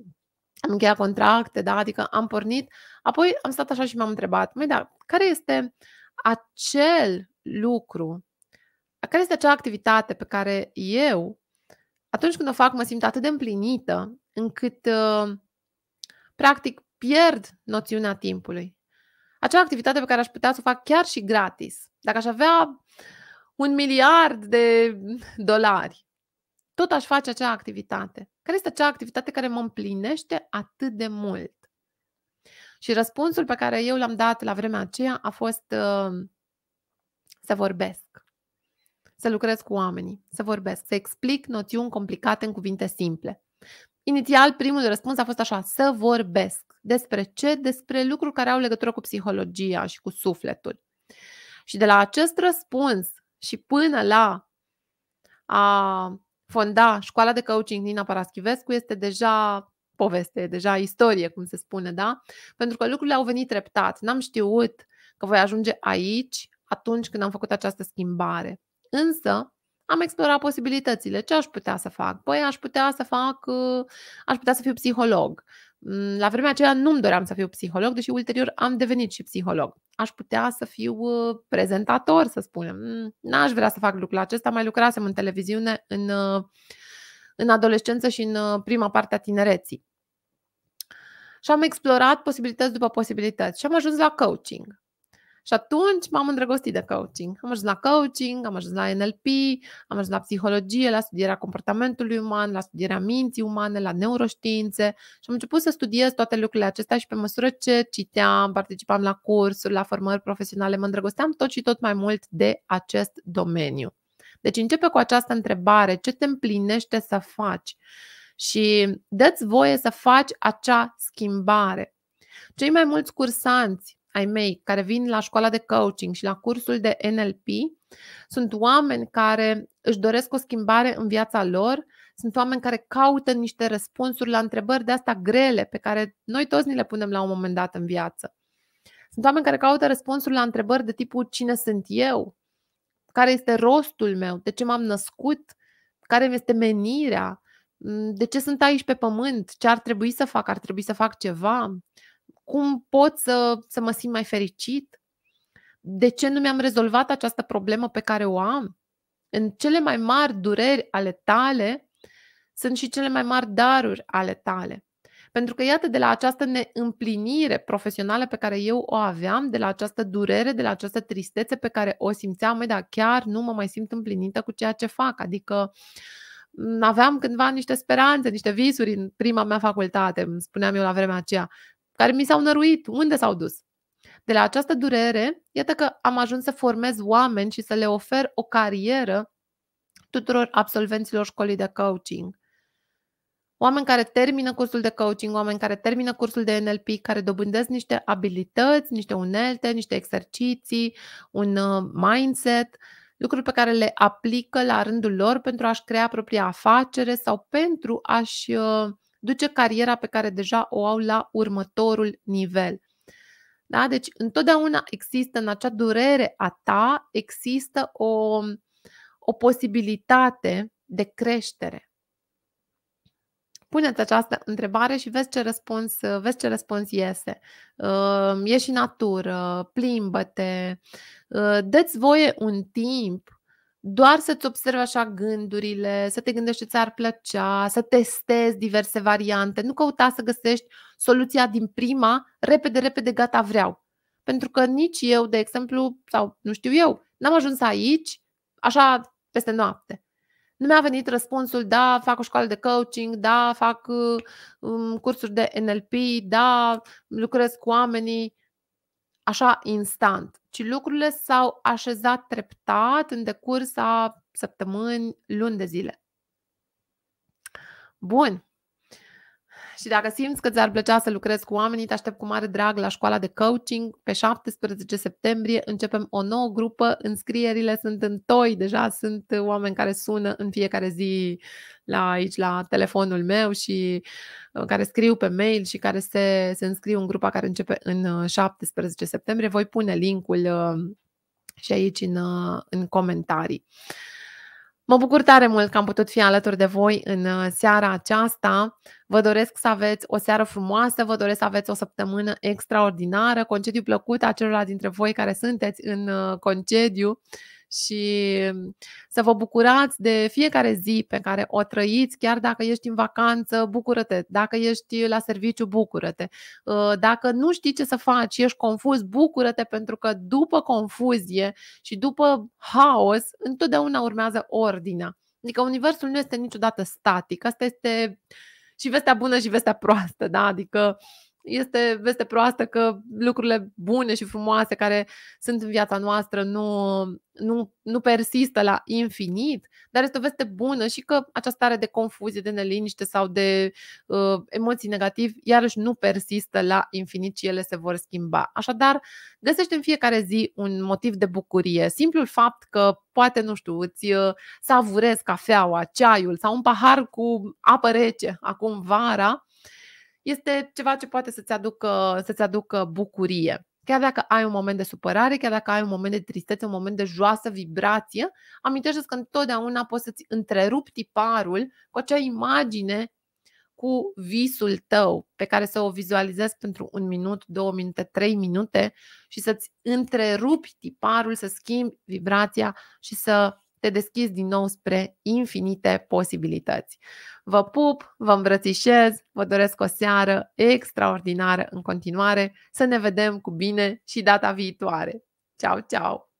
am încheiat contracte, da? adică am pornit. Apoi am stat așa și m-am întrebat, măi, da, care este acel lucru, care este acea activitate pe care eu atunci când o fac, mă simt atât de împlinită încât, uh, practic, pierd noțiunea timpului. Acea activitate pe care aș putea să o fac chiar și gratis, dacă aș avea un miliard de dolari, tot aș face acea activitate. Care este acea activitate care mă împlinește atât de mult? Și răspunsul pe care eu l-am dat la vremea aceea a fost uh, să vorbesc să lucrez cu oamenii, să vorbesc, să explic noțiuni complicate în cuvinte simple. Inițial, primul răspuns a fost așa, să vorbesc. Despre ce? Despre lucruri care au legătură cu psihologia și cu sufletul. Și de la acest răspuns și până la a fonda școala de coaching Nina Paraschivescu este deja poveste, deja istorie, cum se spune, da? Pentru că lucrurile au venit treptat. N-am știut că voi ajunge aici atunci când am făcut această schimbare. Însă, am explorat posibilitățile. Ce aș putea să fac? Păi, aș putea să fac, ă, aș putea să fiu psiholog. Mm, la vremea aceea nu-mi doream să fiu psiholog, deși ulterior am devenit și psiholog. Aș putea să fiu ă, prezentator, să spunem. Mm, n-aș vrea să fac lucrul acesta, mai lucrasem în televiziune în, ă, în adolescență și în prima parte a tinereții. Și am explorat posibilități după posibilități și am ajuns la coaching. Și atunci m-am îndrăgostit de coaching. Am ajuns la coaching, am ajuns la NLP, am ajuns la psihologie, la studierea comportamentului uman, la studierea minții umane, la neuroștiințe și am început să studiez toate lucrurile acestea și pe măsură ce citeam, participam la cursuri, la formări profesionale, mă îndrăgosteam tot și tot mai mult de acest domeniu. Deci începe cu această întrebare, ce te împlinește să faci? Și dă voie să faci acea schimbare. Cei mai mulți cursanți ai mei care vin la școala de coaching și la cursul de NLP sunt oameni care își doresc o schimbare în viața lor, sunt oameni care caută niște răspunsuri la întrebări de astea grele pe care noi toți ni le punem la un moment dat în viață. Sunt oameni care caută răspunsuri la întrebări de tipul cine sunt eu, care este rostul meu, de ce m-am născut, care este menirea, de ce sunt aici pe pământ, ce ar trebui să fac, ar trebui să fac ceva, cum pot să, să mă simt mai fericit? De ce nu mi-am rezolvat această problemă pe care o am? În cele mai mari dureri ale tale sunt și cele mai mari daruri ale tale. Pentru că, iată, de la această neîmplinire profesională pe care eu o aveam, de la această durere, de la această tristețe pe care o simțeam, mai dar chiar nu mă mai simt împlinită cu ceea ce fac. Adică aveam cândva niște speranțe, niște visuri în prima mea facultate, îmi spuneam eu la vremea aceea care mi s-au năruit. Unde s-au dus? De la această durere, iată că am ajuns să formez oameni și să le ofer o carieră tuturor absolvenților școlii de coaching. Oameni care termină cursul de coaching, oameni care termină cursul de NLP, care dobândesc niște abilități, niște unelte, niște exerciții, un uh, mindset, lucruri pe care le aplică la rândul lor pentru a-și crea propria afacere sau pentru a-și uh, duce cariera pe care deja o au la următorul nivel. Da? Deci întotdeauna există în acea durere a ta, există o, o posibilitate de creștere. Puneți această întrebare și vezi ce răspuns, vezi ce răspuns iese. Ieși ehm, în natură, plimbă-te, ehm, dă voie un timp doar să-ți observi așa gândurile, să te gândești ce ți-ar plăcea, să testezi diverse variante. Nu căuta să găsești soluția din prima, repede, repede, gata, vreau. Pentru că nici eu, de exemplu, sau nu știu eu, n-am ajuns aici așa peste noapte. Nu mi-a venit răspunsul, da, fac o școală de coaching, da, fac uh, um, cursuri de NLP, da, lucrez cu oamenii așa instant, ci lucrurile s-au așezat treptat în decurs a săptămâni, luni de zile. Bun și dacă simți că ți-ar plăcea să lucrezi cu oamenii, te aștept cu mare drag la școala de coaching. Pe 17 septembrie începem o nouă grupă, înscrierile sunt în toi, deja sunt oameni care sună în fiecare zi la aici, la telefonul meu și uh, care scriu pe mail și care se, se înscriu în grupa care începe în 17 uh, septembrie. Voi pune linkul uh, și aici în, în comentarii. Mă bucur tare mult că am putut fi alături de voi în uh, seara aceasta. Vă doresc să aveți o seară frumoasă, vă doresc să aveți o săptămână extraordinară, concediu plăcut acelora dintre voi care sunteți în uh, concediu și mm, să vă bucurați de fiecare zi pe care o trăiți, chiar dacă ești în vacanță, bucură-te, dacă ești la serviciu, bucură-te. Uh, dacă nu știi ce să faci, ești confuz, bucură-te pentru că după confuzie și după haos, întotdeauna urmează ordinea. Adică universul nu este niciodată static. Asta este și vestea bună și vestea proastă, da? Adică uh, este veste proastă că lucrurile bune și frumoase care sunt în viața noastră nu, nu, nu persistă la infinit, dar este o veste bună și că această stare de confuzie, de neliniște sau de uh, emoții negative, iarăși nu persistă la infinit și ele se vor schimba. Așadar, găsește în fiecare zi un motiv de bucurie. Simplul fapt că poate, nu știu, îți uh, savurezi cafeaua, ceaiul sau un pahar cu apă rece acum vara, este ceva ce poate să-ți aducă, să-ți aducă bucurie. Chiar dacă ai un moment de supărare, chiar dacă ai un moment de tristețe, un moment de joasă vibrație, amintește-ți că întotdeauna poți să-ți întrerupi tiparul cu acea imagine cu visul tău pe care să o vizualizezi pentru un minut, două minute, trei minute și să-ți întrerupi tiparul, să schimbi vibrația și să te deschizi din nou spre infinite posibilități. Vă pup, vă îmbrățișez, vă doresc o seară extraordinară în continuare, să ne vedem cu bine și data viitoare. Ciao, ciao!